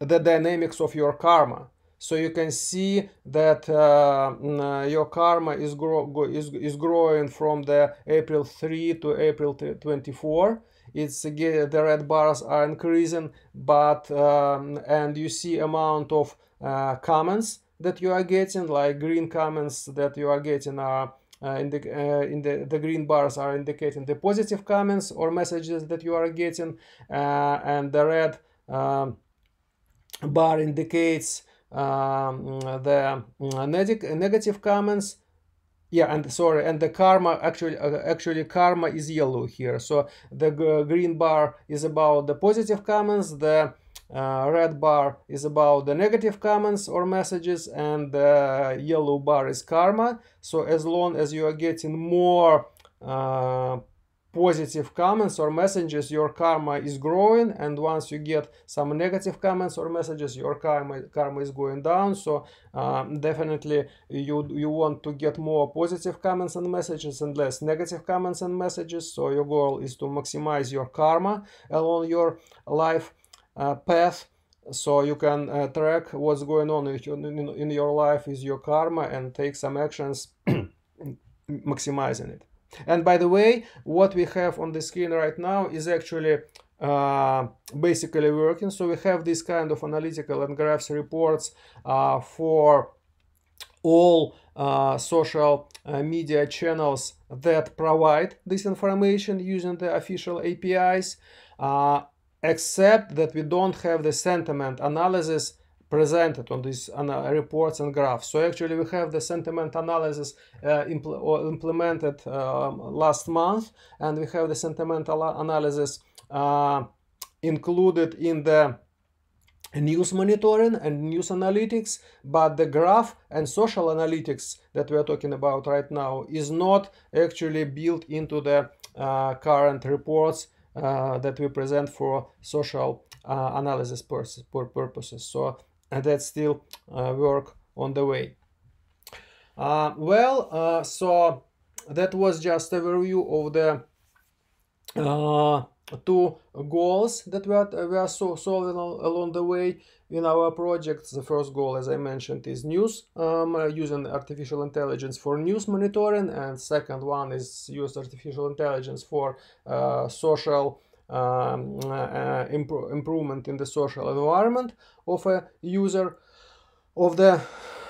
the dynamics of your karma. So you can see that uh, mm, uh your karma is, grow is, is growing from the April 3 to April 24 it's the red bars are increasing but um, and you see amount of uh, comments that you are getting like green comments that you are getting are uh, in the uh, in the the green bars are indicating the positive comments or messages that you are getting uh, and the red um, bar indicates um, the uh, negative comments yeah and sorry and the karma actually uh, actually karma is yellow here so the green bar is about the positive comments the uh, red bar is about the negative comments or messages and the yellow bar is karma so as long as you are getting more uh, positive comments or messages, your karma is growing. And once you get some negative comments or messages, your karma, karma is going down. So um, definitely you, you want to get more positive comments and messages and less negative comments and messages. So your goal is to maximize your karma along your life uh, path so you can uh, track what's going on in your life with your karma and take some actions maximizing it and by the way, what we have on the screen right now is actually uh, basically working. So we have this kind of analytical and graphs reports uh, for all uh, social uh, media channels that provide this information using the official APIs, uh, except that we don't have the sentiment analysis presented on these uh, reports and graphs. So actually we have the sentiment analysis uh, impl uh, implemented uh, last month and we have the sentiment analysis uh, included in the news monitoring and news analytics, but the graph and social analytics that we are talking about right now is not actually built into the uh, current reports that we present for social analysis pur purposes. So that's still uh, work on the way. Uh, well, uh, so that was just a review of the two goals that we are so, solved along the way in our project. The first goal, as I mentioned, is news, um, using artificial intelligence for news monitoring. And second one is use artificial intelligence for uh, social um, uh, uh, impro improvement in the social environment of a user of the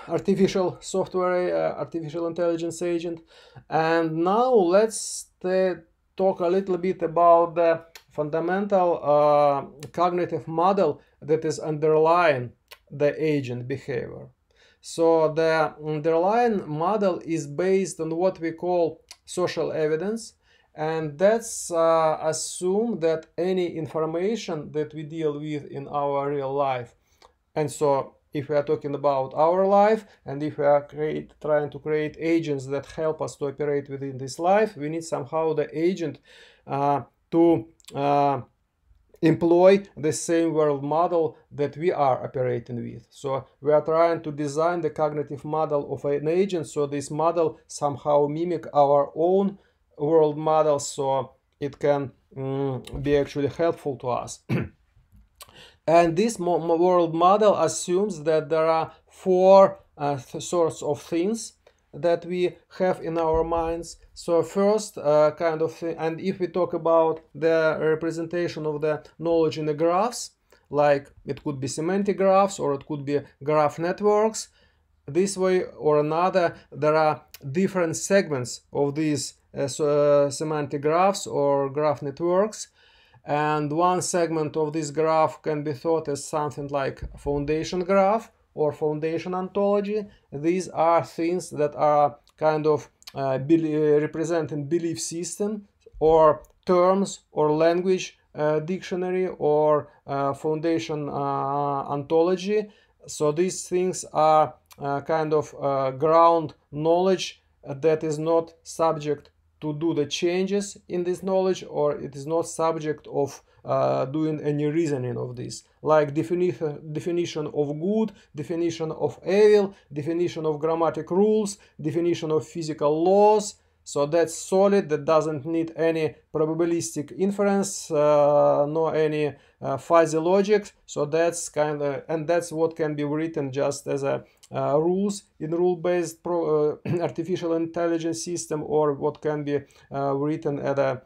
artificial software, uh, artificial intelligence agent. And now let's talk a little bit about the fundamental uh, cognitive model that is underlying the agent behavior. So the underlying model is based on what we call social evidence and that's uh, assume that any information that we deal with in our real life and so if we are talking about our life and if we are create, trying to create agents that help us to operate within this life we need somehow the agent uh, to uh, employ the same world model that we are operating with. So we are trying to design the cognitive model of an agent so this model somehow mimic our own world model so it can um, be actually helpful to us and this world model assumes that there are four uh, sorts of things that we have in our minds so first uh, kind of thing, and if we talk about the representation of the knowledge in the graphs like it could be semantic graphs or it could be graph networks this way or another there are different segments of these uh, so, uh, semantic graphs or graph networks. And one segment of this graph can be thought as something like foundation graph or foundation ontology. These are things that are kind of uh, be uh, representing belief system or terms or language uh, dictionary or uh, foundation ontology. So these things are kind of ground knowledge that is not subject to do the changes in this knowledge or it is not subject of uh, doing any reasoning of this like definition definition of good definition of evil definition of grammatic rules definition of physical laws so that's solid, that doesn't need any probabilistic inference, uh, nor any uh, fuzzy logic. So that's kind of, and that's what can be written just as a uh, rules in rule-based uh, artificial intelligence system or what can be uh, written at a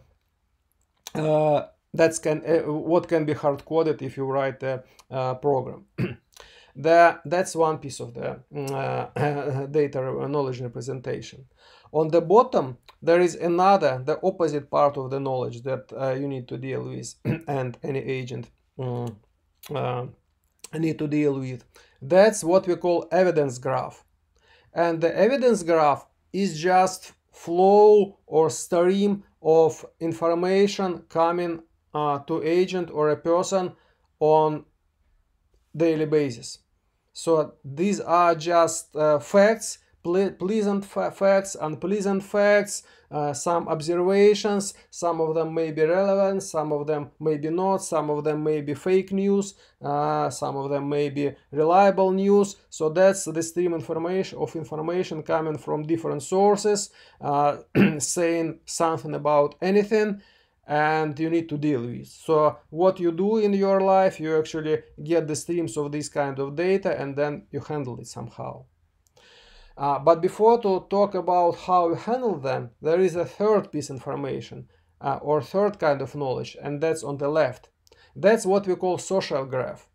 uh, that's can what can be hard-coded if you write a program. the, that's one piece of the mm, data knowledge representation. On the bottom, there is another, the opposite part of the knowledge that uh, you need to deal with and any agent um, uh, need to deal with. That's what we call evidence graph. And the evidence graph is just flow or stream of information coming uh, to agent or a person on daily basis. So these are just uh, facts pleasant facts, unpleasant facts, uh, some observations, some of them may be relevant, some of them may be not, some of them may be fake news, uh, some of them may be reliable news. So that's the stream information of information coming from different sources, uh, saying something about anything and you need to deal with. So what you do in your life, you actually get the streams of this kind of data and then you handle it somehow. Uh, but before to talk about how you handle them, there is a third piece information uh, or third kind of knowledge, and that's on the left. That's what we call social graph.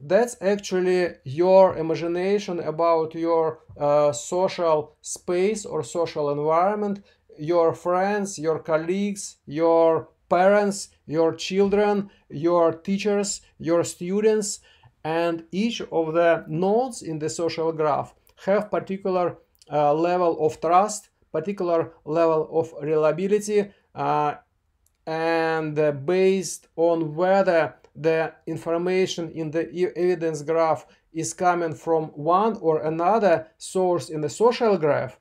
That's actually your imagination about your uh, social space or social environment, your friends, your colleagues, your parents, your children, your teachers, your students, and each of the nodes in the social graph have particular uh, level of trust, particular level of reliability, uh, and uh, based on whether the information in the evidence graph is coming from one or another source in the social graph,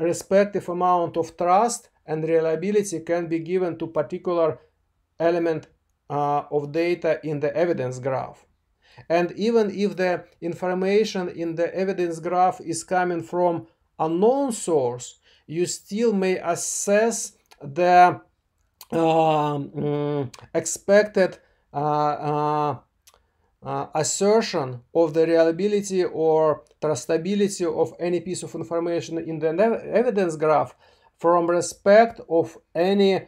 respective amount of trust and reliability can be given to particular element uh, of data in the evidence graph. And even if the information in the evidence graph is coming from unknown source, you still may assess the um, mm, expected uh, uh, uh, assertion of the reliability or trustability of any piece of information in the evidence graph from respect of any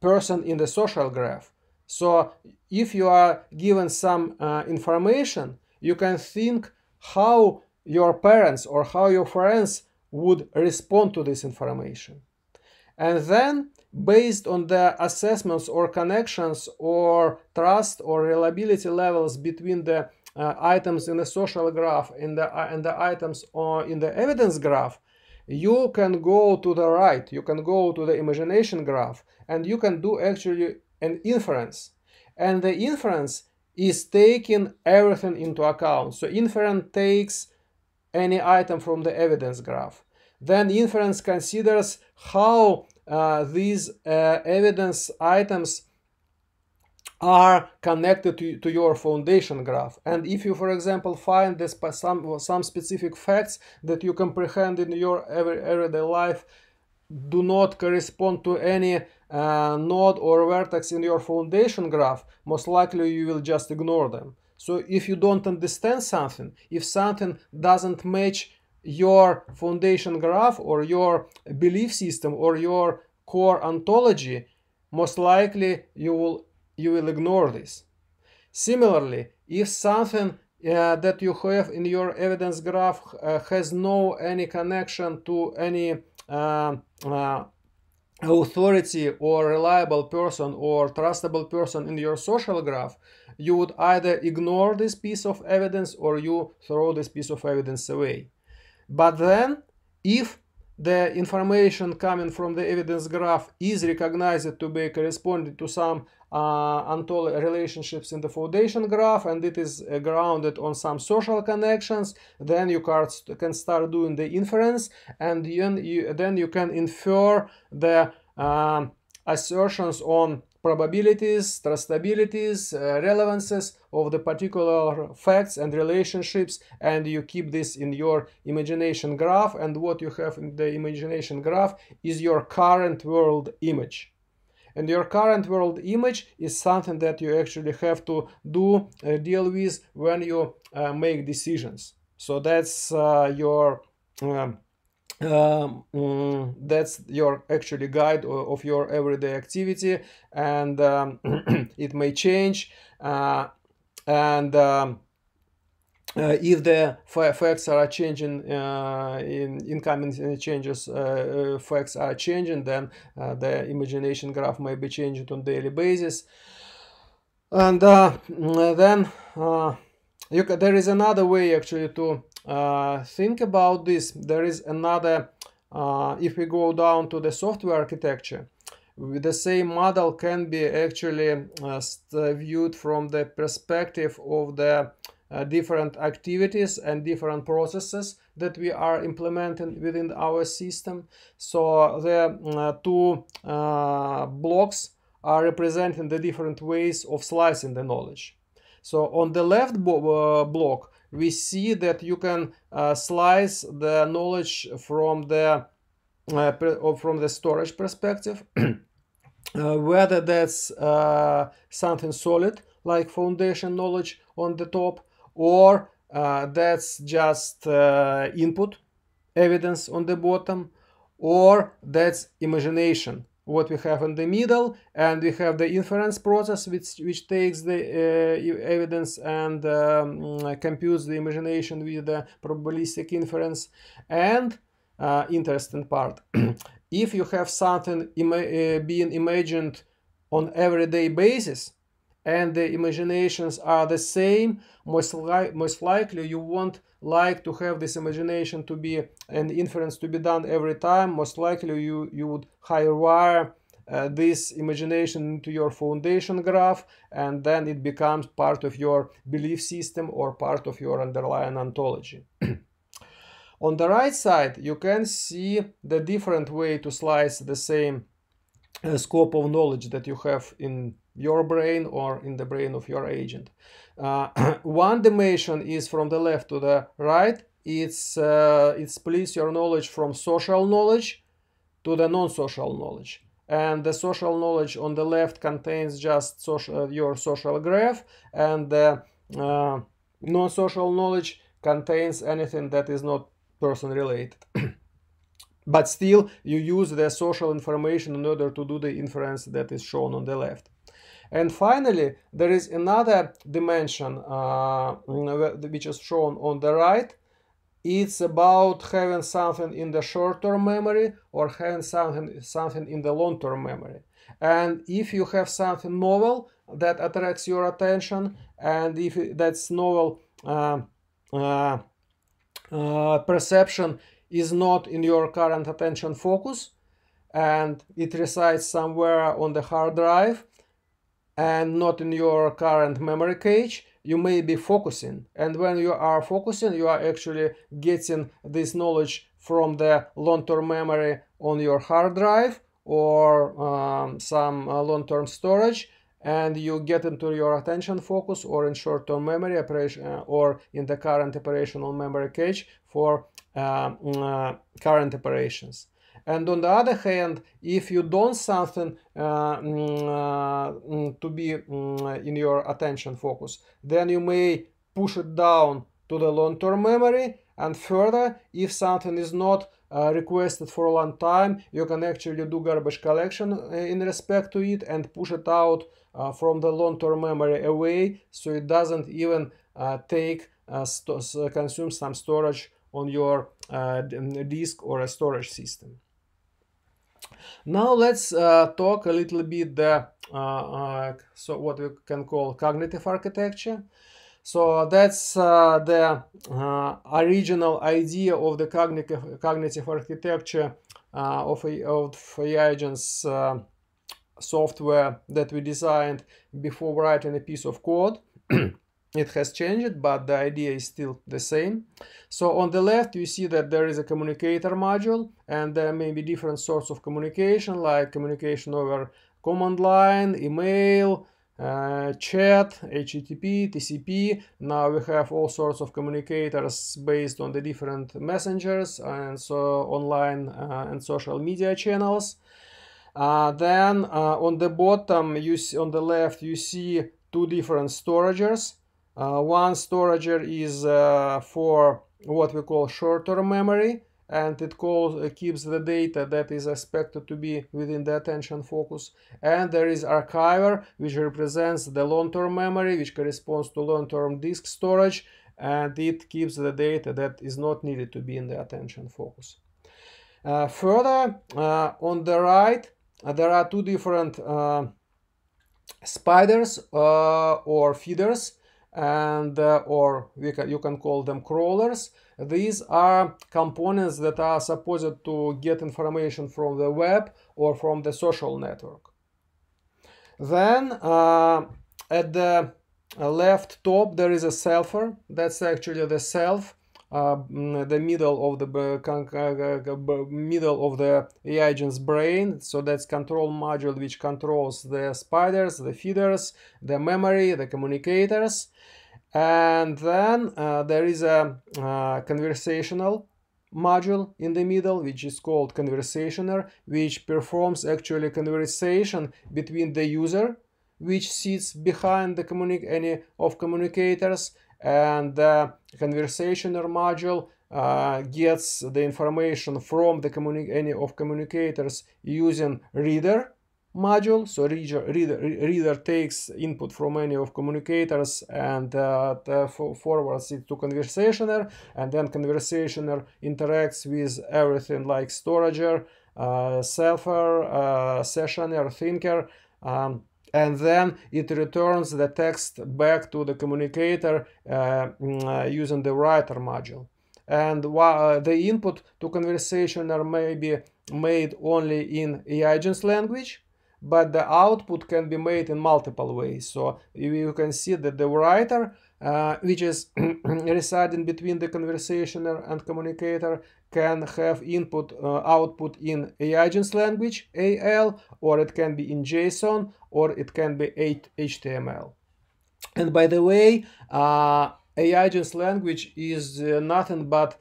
person in the social graph. So if you are given some uh, information, you can think how your parents or how your friends would respond to this information. And then, based on the assessments or connections or trust or reliability levels between the uh, items in the social graph and the, uh, and the items or in the evidence graph, you can go to the right, you can go to the imagination graph, and you can do actually and inference. And the inference is taking everything into account. So inference takes any item from the evidence graph. Then inference considers how uh, these uh, evidence items are connected to, to your foundation graph. And if you, for example, find this some, some specific facts that you comprehend in your every, everyday life do not correspond to any uh, node or vertex in your foundation graph, most likely you will just ignore them. So if you don't understand something, if something doesn't match your foundation graph or your belief system or your core ontology, most likely you will, you will ignore this. Similarly, if something uh, that you have in your evidence graph uh, has no any connection to any uh, uh authority or reliable person or trustable person in your social graph, you would either ignore this piece of evidence or you throw this piece of evidence away. But then, if the information coming from the evidence graph is recognized to be corresponding to some uh, until relationships in the foundation graph and it is uh, grounded on some social connections, then you can start doing the inference and then you, then you can infer the um, assertions on probabilities, trustabilities, uh, relevances of the particular facts and relationships and you keep this in your imagination graph and what you have in the imagination graph is your current world image and your current world image is something that you actually have to do uh, deal with when you uh, make decisions so that's uh, your um, um, mm, that's your actually guide uh, of your everyday activity and um, it may change uh, and um, uh, if the facts are changing uh, in incoming changes uh, uh facts are changing then uh, the imagination graph may be changed on daily basis and uh, mm, then you there is another way actually to think about this there is another if we go down to the software architecture the same model can be actually viewed from the perspective of the uh, different activities and different processes that we are implementing within our system. So the uh, two uh, blocks are representing the different ways of slicing the knowledge. So on the left uh, block, we see that you can uh, slice the knowledge from the from the storage perspective, whether that's something solid like foundation knowledge on the top or uh, that's just uh, input evidence on the bottom or that's imagination what we have in the middle and we have the inference process which, which takes the uh, evidence and um, computes the imagination with the probabilistic inference and uh, interesting part if you have something ima uh, being imagined on everyday basis and the imaginations are the same, most, li most likely you won't like to have this imagination to be an inference to be done every time. Most likely you, you would hire uh, this imagination into your foundation graph and then it becomes part of your belief system or part of your underlying ontology. On the right side, you can see the different way to slice the same uh, scope of knowledge that you have in your brain or in the brain of your agent. Uh, one dimension is from the left to the right. It's, uh, it splits your knowledge from social knowledge to the non-social knowledge. And the social knowledge on the left contains just social, uh, your social graph and the uh, non-social knowledge contains anything that is not person related. but still you use the social information in order to do the inference that is shown on the left. And finally, there is another dimension uh, mm, which is shown on the right. It's about having something in the short-term memory or having something, something in the long-term memory. And if you have something novel that attracts your attention, and if that's novel uh, uh, uh, perception is not in your current attention focus, and it resides somewhere on the hard drive, and not in your current memory cache, you may be focusing. And when you are focusing, you are actually getting this knowledge from the long-term memory on your hard drive or um, some uh, long-term storage and you get into your attention focus or in short-term memory operation uh, or in the current operational memory cache for um, uh, current operations. And on the other hand, if you don't something uh, mm, uh, mm, to be mm, in your attention focus, then you may push it down to the long-term memory. And further, if something is not uh, requested for a long time, you can actually do garbage collection uh, in respect to it and push it out uh, from the long-term memory away so it doesn't even uh, take consume some storage on your disk or a storage system. Now let's uh, talk a little bit the uh, uh, so what we can call cognitive architecture. So that's uh, the uh, original idea of the cognitive cognitive architecture uh, of, of agents software that we designed before writing a piece of code. it has changed but the idea is still the same so on the left you see that there is a communicator module and there may be different sorts of communication like communication over command line email uh, chat, HTTP, TCP. Now we have all sorts of communicators based on the different messengers and so online uh, and social media channels. Uh, then uh, on the bottom, you see, on the left, you see two different storages. Uh, one storager is uh, for what we call short-term memory and it calls, uh, keeps the data that is expected to be within the attention focus. And there is archiver, which represents the long-term memory, which corresponds to long-term disk storage, and it keeps the data that is not needed to be in the attention focus. Uh, further, uh, on the right, uh, there are two different spiders or feeders and uh, or can, you can call them crawlers. These are components that are supposed to get information from the web or from the social network. Then uh, at the left top there is a selfer. That's actually the self uh, mm, the middle of the uh, uh, middle of the agent's brain. So that's control module which controls the spiders, the feeders, the memory, the communicators. And then uh, there is a uh, conversational module in the middle, which is called conversationer, which performs actually conversation between the user, which sits behind the communic any of communicators, and the uh, conversationer module uh, gets the information from the any of communicators using reader module. So reader, reader, reader takes input from any of communicators and uh, forwards it to conversationer and then conversationer interacts with everything like storager, uh, selfer, uh, sessioner, thinker, um, and then it returns the text back to the communicator uh, mm, uh, using the writer module and uh, the input to conversationer may be made only in agent's language but the output can be made in multiple ways so you can see that the writer uh, which is residing between the conversationer and communicator can have input uh, output in AIGEN's language AL or it can be in JSON or it can be HTML. And by the way, uh, AIGEN's language is uh, nothing but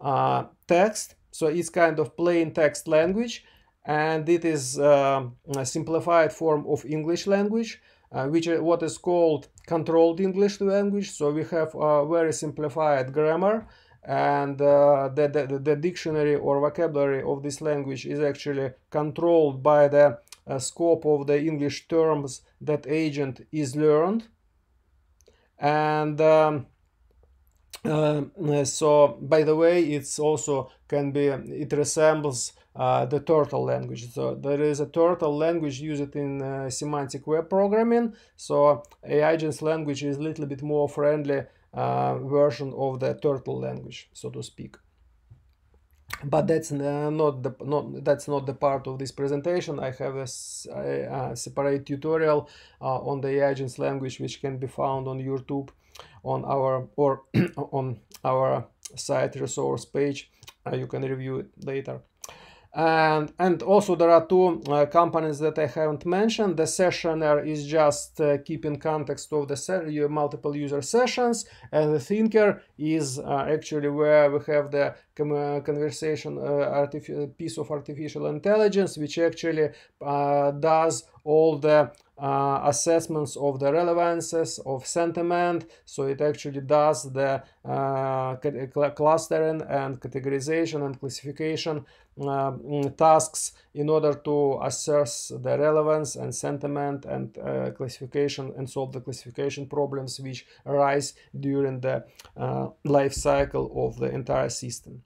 uh, text, so it's kind of plain text language and it is um, a simplified form of English language, uh, which is uh, what is called controlled English language, so we have a very simplified grammar and uh, the, the, the, dictionary or vocabulary of this language is actually controlled by the uh, scope of the English terms that agent is learned. And um, uh, so, by the way, it's also can be, it resembles uh, the turtle language. So there is a turtle language used in uh, semantic web programming. So AIGEN's language is a little bit more friendly uh, version of the turtle language, so to speak. But that's uh, not the not that's not the part of this presentation. I have a, separate tutorial uh, on the AIGEN's language, which can be found on YouTube, on our or on our site resource page. you can review it later. And, um, and also there are two uh, companies that I haven't mentioned. The sessioner is just uh, keeping context of the multiple user sessions and the thinker is uh, actually where we have the uh, conversation uh, piece of artificial intelligence which actually uh, does all the uh, assessments of the relevances of sentiment so it actually does the uh, clustering and categorization and classification uh, tasks in order to assess the relevance and sentiment and uh, classification and solve the classification problems which arise during the uh, life cycle of the entire system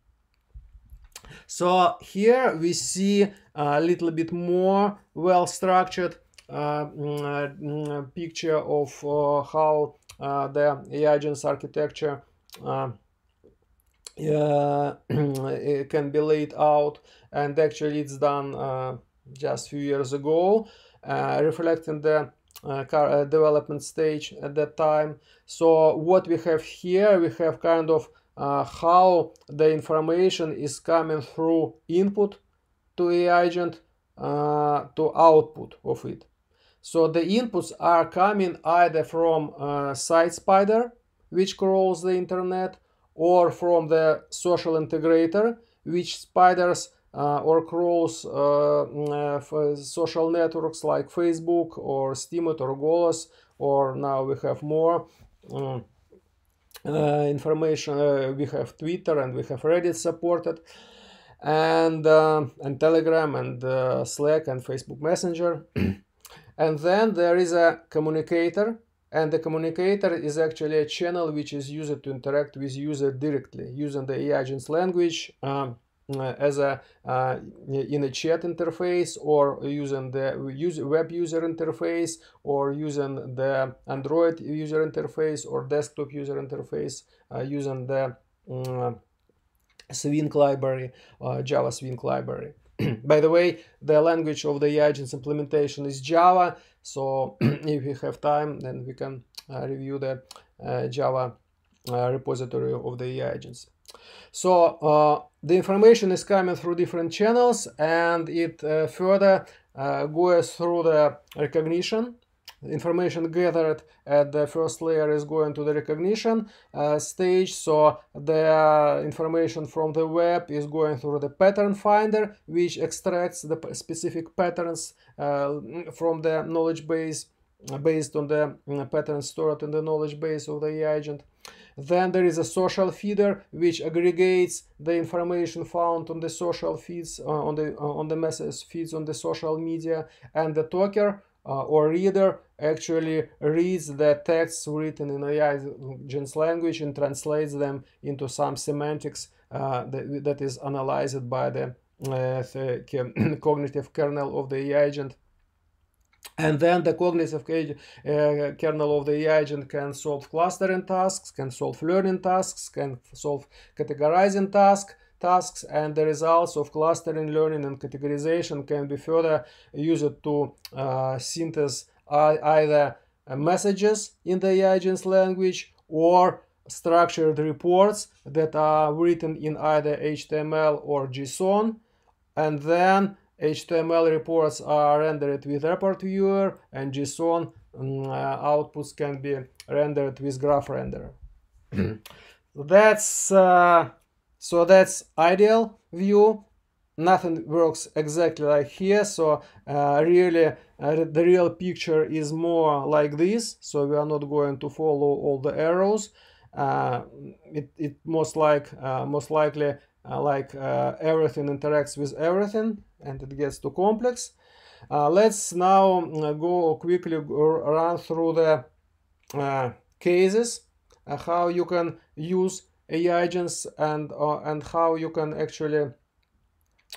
so here we see a little bit more well structured uh, mm, uh, picture of uh, how the agents architecture it can be laid out and actually it's done just few years ago reflecting the uh, car, uh, development stage at that time. So what we have here, we have kind of uh, how the information is coming through input to the agent to output of it. So the inputs are coming either from uh, site spider, which crawls the internet, or from the social integrator, which spiders uh, or crawls uh, mm, uh social networks like Facebook or Steemit or Golos, or now we have more um, information. Uh, we have Twitter and we have Reddit supported and uh, and Telegram and uh, Slack and Facebook Messenger. and then there is a communicator and the communicator is actually a channel which is used to interact with user directly using the agent's language um, uh, as a uh, in a chat interface or using the user, web user interface or using the android user interface or desktop user interface uh, using the um, swing library uh, java swing library By the way, the language of the agent's implementation is Java. So if we have time, then we can uh, review the uh, Java uh, repository of the agents. So uh, the information is coming through different channels and it uh, further uh, goes through the recognition information gathered at the first layer is going to the recognition uh, stage so the uh, information from the web is going through the pattern finder which extracts the specific patterns uh, from the knowledge base uh, based on the mm, patterns stored in the knowledge base of the AI agent. Then there is a social feeder which aggregates the information found on the social feeds, uh, on the uh, on the message feeds on the social media, and the talker uh, or reader actually reads the texts written in agent's language and translates them into some semantics uh, that, that is analyzed by the uh, the cognitive kernel of the AI agent. And then the cognitive uh, kernel of the AI agent can solve clustering tasks, can solve learning tasks, can solve categorizing tasks, tasks and the results of clustering learning and categorization can be further used to uh, synthesize either uh, messages in the agent's language or structured reports that are written in either HTML or JSON and then HTML reports are rendered with report viewer and JSON um, uh, outputs can be rendered with graph renderer. That's uh, so that's ideal view. Nothing works exactly like here. So uh, really uh, the real picture is more like this. So we are not going to follow all the arrows. Uh, it, it most like uh, most likely uh, like uh, everything interacts with everything and it gets too complex. let's now go quickly run through the cases how you can use AI agents and uh, and how you can actually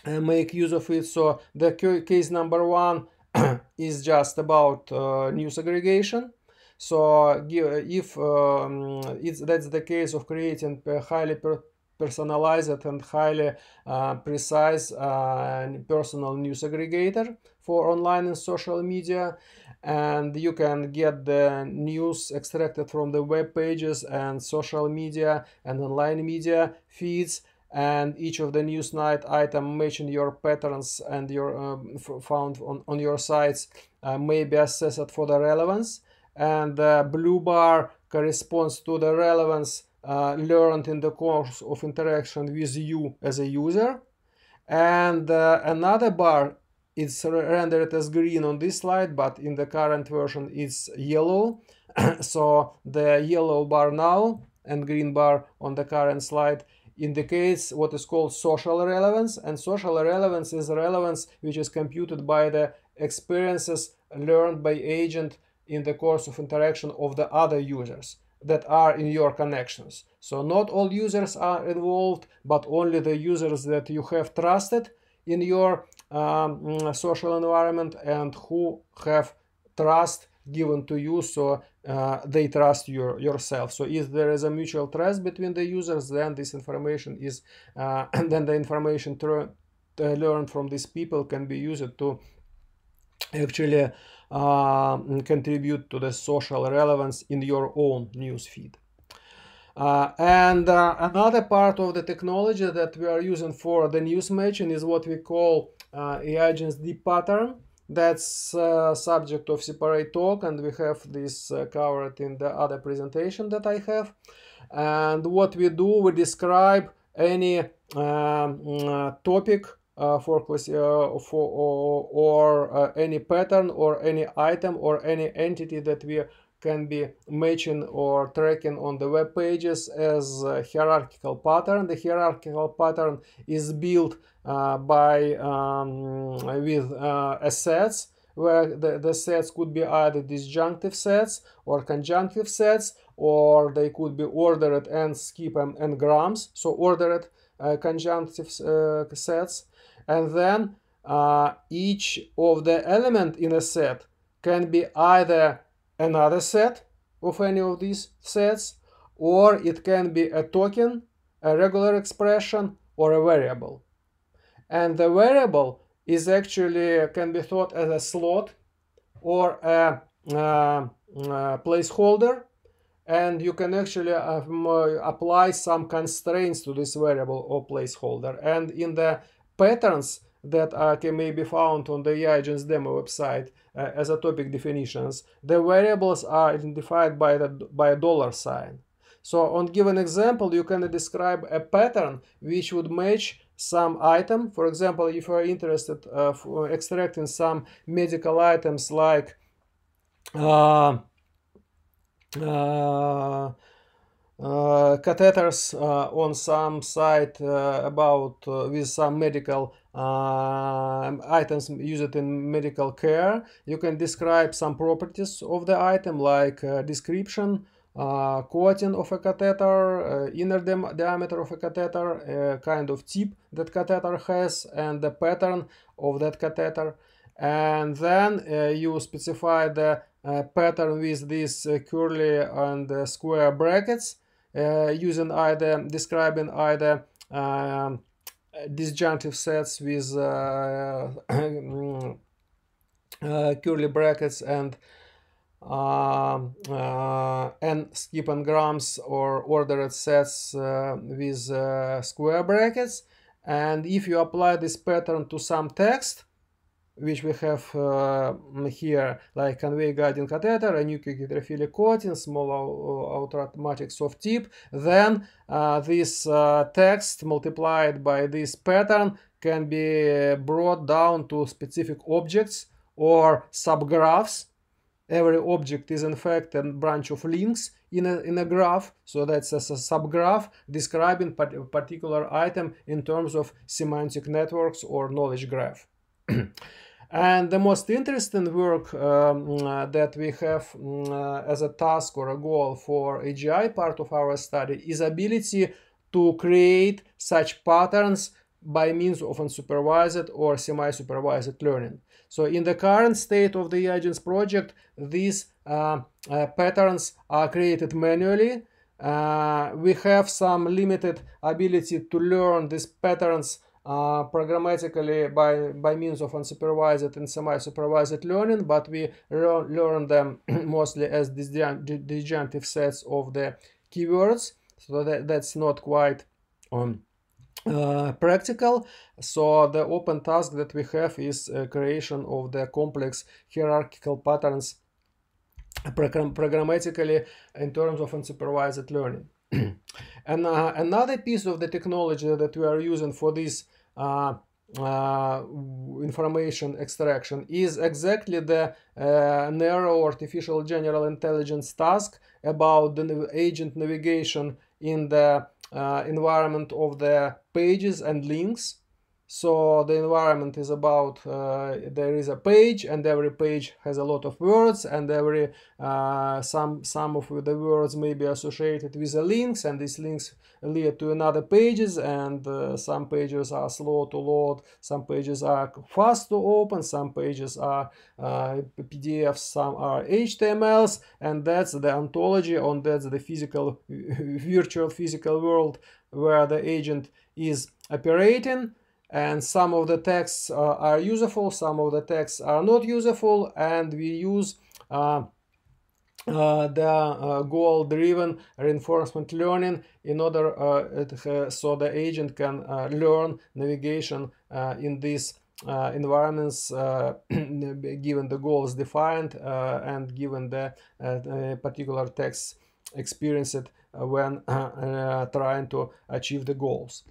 uh, make use of it. So the case number one is just about uh, news aggregation. So if um, that's the case of creating a highly per personalized and highly uh, precise uh, personal news aggregator for online and social media and you can get the news extracted from the web pages and social media and online media feeds and each of the news night item matching your patterns and your uh, found on, on your sites uh, may be assessed for the relevance and the blue bar corresponds to the relevance uh, learned in the course of interaction with you as a user and uh, another bar it's rendered as green on this slide, but in the current version it's yellow. so the yellow bar now and green bar on the current slide indicates what is called social relevance. And social relevance is relevance which is computed by the experiences learned by agent in the course of interaction of the other users that are in your connections. So not all users are involved, but only the users that you have trusted in your um, social environment and who have trust given to you so uh, they trust your yourself so if there is a mutual trust between the users then this information is uh, and then the information to, to uh, learned from these people can be used to actually uh, contribute to the social relevance in your own news feed uh, and uh, another part of the technology that we are using for the news matching is what we call reagents uh, D pattern that's uh, subject of separate talk and we have this uh, covered in the other presentation that I have and what we do we describe any um, uh, topic uh, for, uh, for or, or any pattern or any item or any entity that we can be matching or tracking on the web pages as hierarchical pattern. The hierarchical pattern is built uh, by um, with uh, sets where the, the sets could be either disjunctive sets or conjunctive sets or they could be ordered and skip and, and grams so ordered uh, conjunctive uh, sets and then uh, each of the element in a set can be either another set of any of these sets, or it can be a token, a regular expression, or a variable. And the variable is actually can be thought as a slot or a, a, uh, a uh, placeholder and you can actually uh, apply some constraints to this variable or placeholder and in the patterns that are, can, may be found on the AI Agents demo website uh, as a topic definitions, the variables are identified by, the, by a dollar sign. So on given example, you can describe a pattern which would match some item. For example, if you are interested uh, for uh, extracting some medical items like uh, uh, uh catheters uh, on some site about with some medical uh, items used in medical care. You can describe some properties of the item like uh, description, uh, coating of a catheter, uh, inner diameter of a catheter, uh, kind of tip that catheter has and the pattern of that catheter. And then uh, you specify the pattern with these curly and square brackets using either describing either um, disjunctive sets with uh, uh, uh, curly brackets and um, and skip and grams or ordered sets with square brackets and if you apply this pattern to some text which we have uh, here, like convey guiding catheter, a nuclear hydrophilic coating, small uh, automatic soft tip. Then uh, this uh, text multiplied by this pattern can be brought down to specific objects or subgraphs. Every object is in fact a branch of links in a, in a graph, so that's a, a subgraph describing a particular item in terms of semantic networks or knowledge graph. Uh, and the most interesting work um, uh, that we have mm, uh, as a task or a goal for AGI part of our study is ability to create such patterns by means of unsupervised or semi-supervised learning. So in the current state of the agents project, these uh, uh, patterns are created manually. Uh, we have some limited ability to learn these patterns uh, programmatically by, by means of unsupervised and semi-supervised learning, but we learn them mostly as disjunctive sets of the keywords. So that, that's not quite um, uh, practical. So the open task that we have is uh, creation of the complex hierarchical patterns programmatically in terms of unsupervised learning. and uh, another piece of the technology that we are using for this uh, uh, information extraction is exactly the uh, narrow artificial general intelligence task about the agent navigation in the environment of the pages and links so the environment is about, uh, there is a page and every page has a lot of words and every, uh, some, some of the words may be associated with the links and these links lead to another pages and uh, some pages are slow to load, some pages are fast to open, some pages are uh, PDFs, some are HTMLs and that's the ontology on that's the physical, virtual physical world where the agent is operating and some of the texts uh, are useful some of the texts are not useful and we use uh, uh, the uh, goal-driven reinforcement learning in order uh, it, uh, so the agent can learn navigation in these environments given the goals defined and given the particular text experienced when trying to achieve the goals.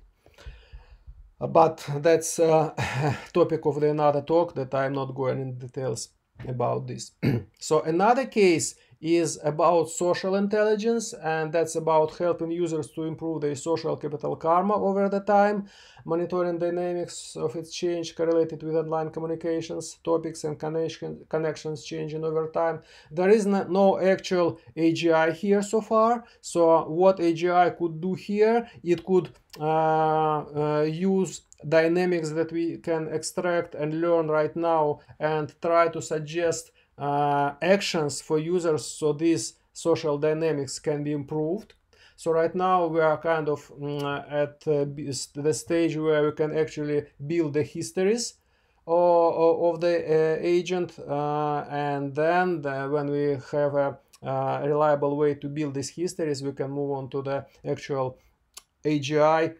Uh, but that's uh, a topic of another talk that I'm not going in details about this. so another case is about social intelligence and that's about helping users to improve their social capital karma over the time, monitoring dynamics of exchange correlated with online communications, topics and connection, connections changing over time. There is no, no actual AGI here so far. So what AGI could do here, it could uh, uh, use dynamics that we can extract and learn right now and try to suggest uh, actions for users so these social dynamics can be improved so right now we are kind of mm, uh, at uh, the stage where we can actually build the histories of, of the uh, agent uh, and then the, when we have a, a uh, reliable way to build these histories we can move on to the actual AGI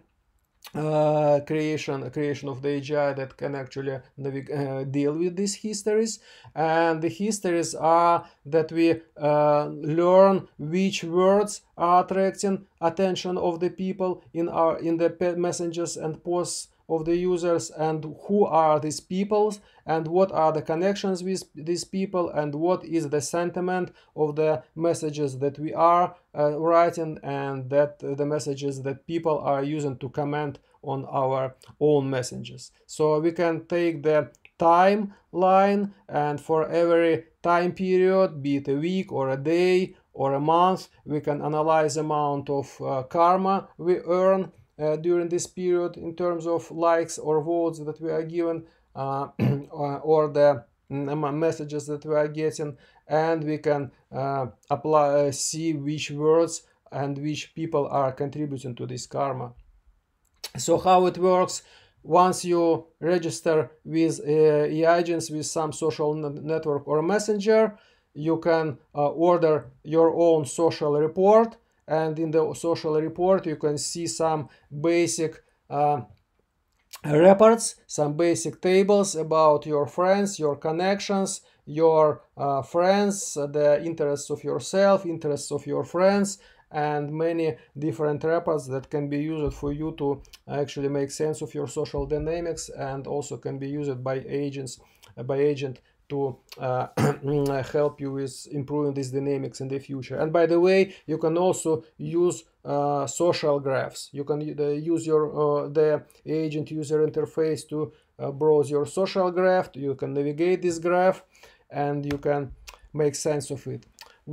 uh, creation creation of the AGI that can actually uh, deal with these histories and the histories are that we uh, learn which words are attracting attention of the people in our in the messages and posts of the users and who are these people and what are the connections with these people and what is the sentiment of the messages that we are uh, writing and that the messages that people are using to comment on our own messages. So we can take the timeline and for every time period, be it a week or a day or a month, we can analyze amount of uh, karma we earn uh, during this period in terms of likes or votes that we are given uh, or the messages that we are getting and we can uh, apply uh, see which words and which people are contributing to this karma so how it works once you register with uh, agents with some social network or messenger you can uh, order your own social report and in the social report you can see some basic uh, reports, some basic tables about your friends, your connections, your uh, friends, the interests of yourself, interests of your friends, and many different reports that can be used for you to actually make sense of your social dynamics and also can be used by agents by agent to uh, uh, help you with improving these dynamics in the future. And by the way, you can also use uh, social graphs. You can uh, use your uh, the agent user interface to browse your social graph. You can navigate this graph and you can make sense of it.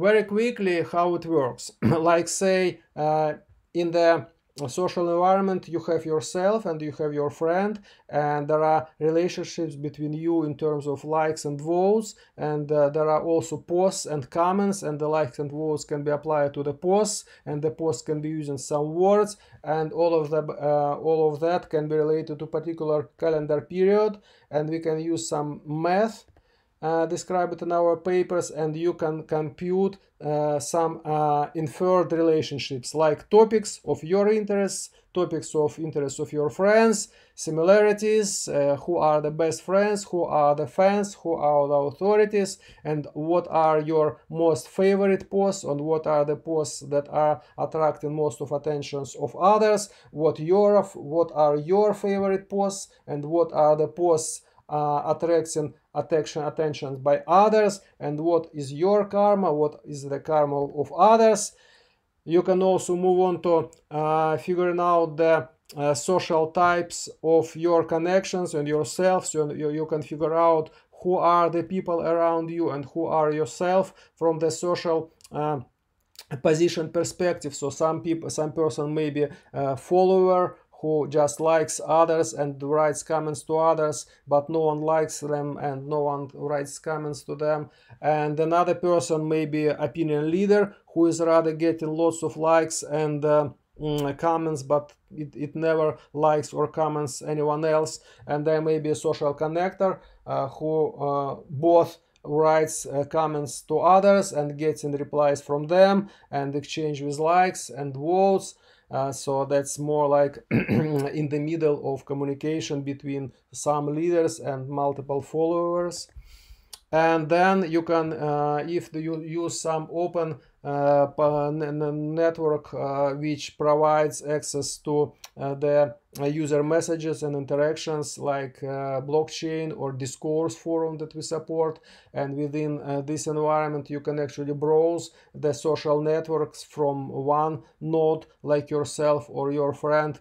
Very quickly, how it works. like say, in the social environment you have yourself and you have your friend and there are relationships between you in terms of likes and votes and uh, there are also posts and comments and the likes and votes can be applied to the posts and the posts can be used in some words and all of the uh, all of that can be related to particular calendar period and we can use some math uh, it in our papers and you can compute uh, some uh, inferred relationships like topics of your interests, topics of interest of your friends, similarities, uh, who are the best friends, who are the fans, who are the authorities, and what are your most favorite posts and what are the posts that are attracting most of attentions of others, what, your, what are your favorite posts and what are the posts uh, attracting attention attention by others and what is your karma what is the karma of others you can also move on to uh, figuring out the uh, social types of your connections and yourself so you, you can figure out who are the people around you and who are yourself from the social uh, position perspective so some people some person may be a uh, follower who just likes others and writes comments to others, but no one likes them and no one writes comments to them. And another person may be opinion leader who is rather getting lots of likes and uh, mm, comments but it, it never likes or comments anyone else and there may be a social connector uh, who uh, both writes uh, comments to others and getting replies from them and exchange with likes and votes uh, so that's more like in the middle of communication between some leaders and multiple followers. And then you can, uh, if you use some open uh, network uh, which provides access to uh, the uh, user messages and interactions like uh, blockchain or discourse forum that we support and within this environment you can actually browse the social networks from one node like yourself or your friend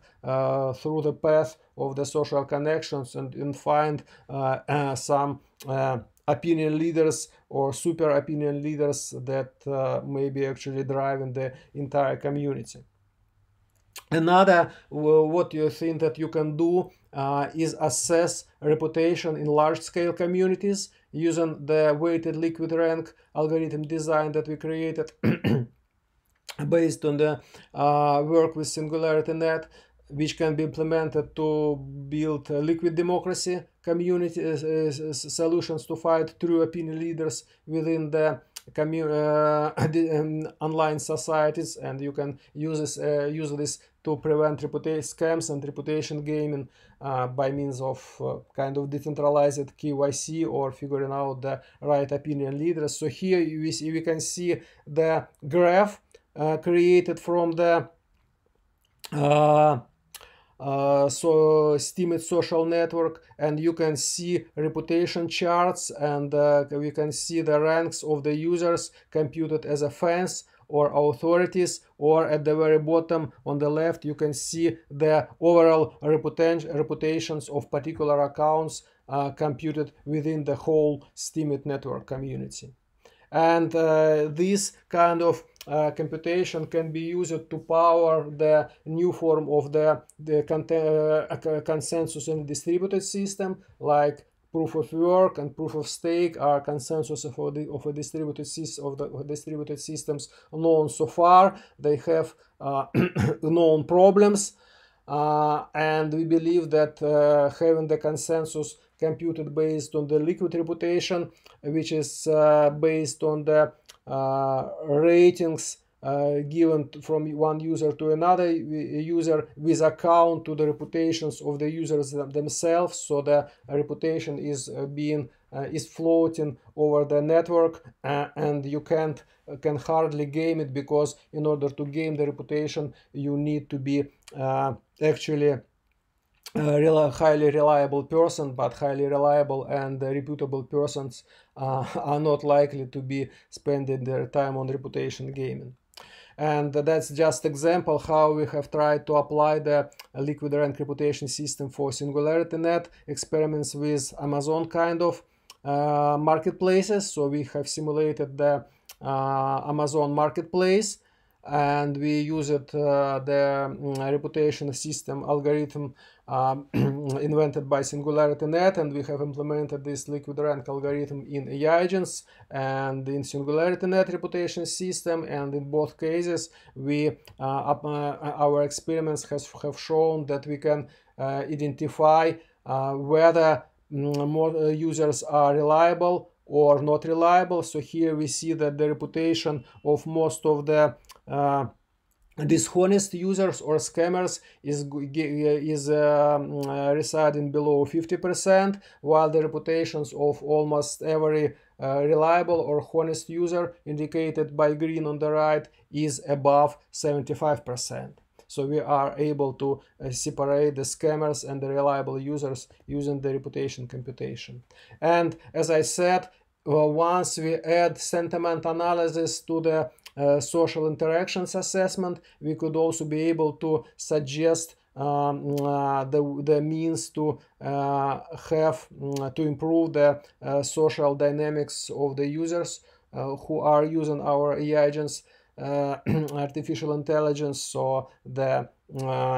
through the path of the social connections and, and find some opinion leaders or super opinion leaders that uh, may be actually driving the entire community. Another, what you think that you can do uh, is assess reputation in large-scale communities using the weighted liquid rank algorithm design that we created based on the uh, work with Singularity Net, which can be implemented to build liquid democracy community uh, solutions to fight true opinion leaders within the uh, um, online societies and you can use this, uh, use this to prevent reputation scams and reputation gaming uh, by means of uh, kind of decentralized KYC or figuring out the right opinion leaders. So here we, see, we can see the graph uh, created from the uh, uh, so Steam social network, and you can see reputation charts, and uh, we can see the ranks of the users computed as a fans or authorities, or at the very bottom on the left, you can see the overall reputations of particular accounts uh, computed within the whole Steemit network community and uh, this kind of uh, computation can be used to power the new form of the, the uh, consensus and distributed system like proof of work and proof of stake are consensus of, the, of a distributed system of the of distributed systems known so far they have uh, known problems uh, and we believe that uh, having the consensus computed based on the liquid reputation, which is uh, based on the uh, ratings uh, given from one user to another user with account to the reputations of the users themselves so the reputation is uh, being uh, is floating over the network uh, and you can't can hardly game it because in order to game the reputation you need to be actually Э, a highly reliable person, but highly reliable and reputable persons are not likely to be spending their time on reputation gaming and that's just example how we have tried to apply the liquid rank reputation system for singularity net experiments with amazon kind of uh, marketplaces so we have simulated the uh, amazon marketplace and we used uh, the mm, reputation system algorithm um, invented by SingularityNet, and we have implemented this liquid rank algorithm in AI agents and in SingularityNet reputation system. And in both cases, we uh, up, uh, our experiments has have shown that we can uh, identify uh, whether mm, more users are reliable or not reliable. So here we see that the reputation of most of the uh, dishonest users or scammers is is uh, mm, uh, residing below 50% while the reputations of almost every uh, reliable or honest user indicated by green on the right is above 75% so we are able to uh, separate the scammers and the reliable users using the reputation computation and as i said uh, once we add sentiment analysis to the uh, social interactions assessment, we could also be able to suggest um, uh, the, the means to uh, have mm, to improve the uh, social dynamics of the users uh, who are using our AI agents, uh, artificial intelligence. So the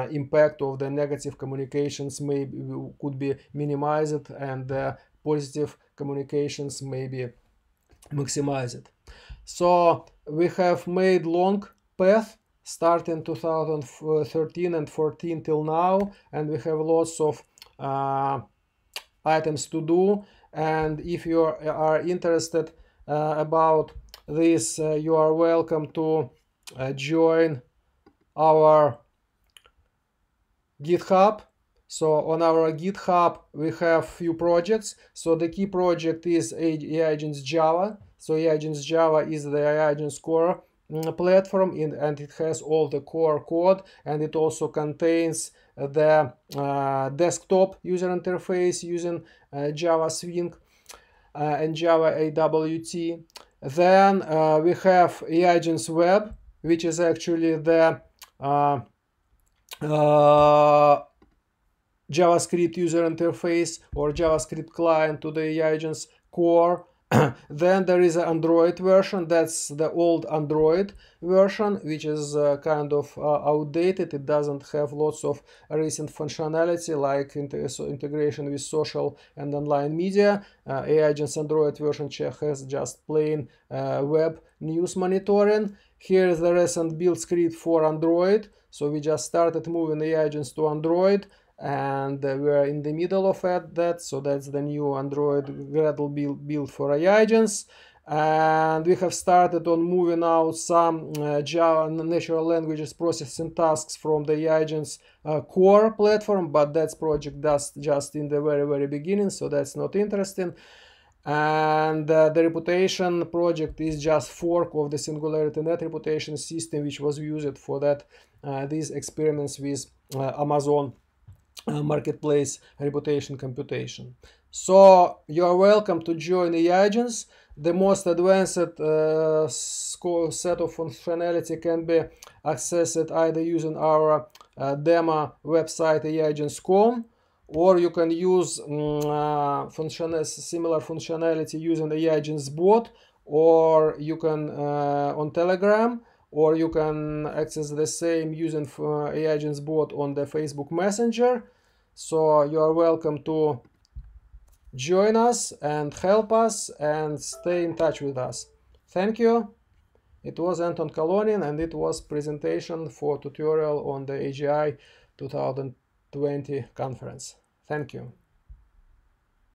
impact of the negative communications may could be minimized, and the positive communications may be maximized. So we have made long path starting 2013 and 14 till now and we have lots of uh, items to do and if you are interested uh, about this uh, you are welcome to uh, join our github so on our github we have few projects so the key project is AI agents java so eAgents Java is the eAgents core mm, platform in, and it has all the core code and it also contains the uh, desktop user interface using uh, Java Swing uh, and Java AWT. Then uh, we have eAgents Web, which is actually the uh, uh, JavaScript user interface or JavaScript client to the eAgents core then there is an Android version, that's the old Android version, which is uh, kind of uh, outdated. It doesn't have lots of recent functionality like integration with social and online media. Uh, agents Android version has just plain uh, web news monitoring. Here is the recent build script for Android. So we just started moving agents to Android and uh, we are in the middle of that so that's the new android gradle build, build for ai agents and we have started on moving out some uh, java natural languages processing tasks from the AI agents uh, core platform but that project does just in the very very beginning so that's not interesting and uh, the reputation project is just fork of the singularity net reputation system which was used for that uh, these experiments with uh, amazon uh, marketplace reputation computation. So you are welcome to join the agents. The most advanced uh, set of functionality can be accessed either using our uh, demo website eAgents.com or you can use mm, um, uh, function similar functionality using the eAgents bot or you can uh, on Telegram or you can access the same using uh, agents bot on the Facebook Messenger. So you are welcome to join us and help us and stay in touch with us. Thank you. It was Anton Kalonin and it was presentation for tutorial on the AGI 2020 conference. Thank you.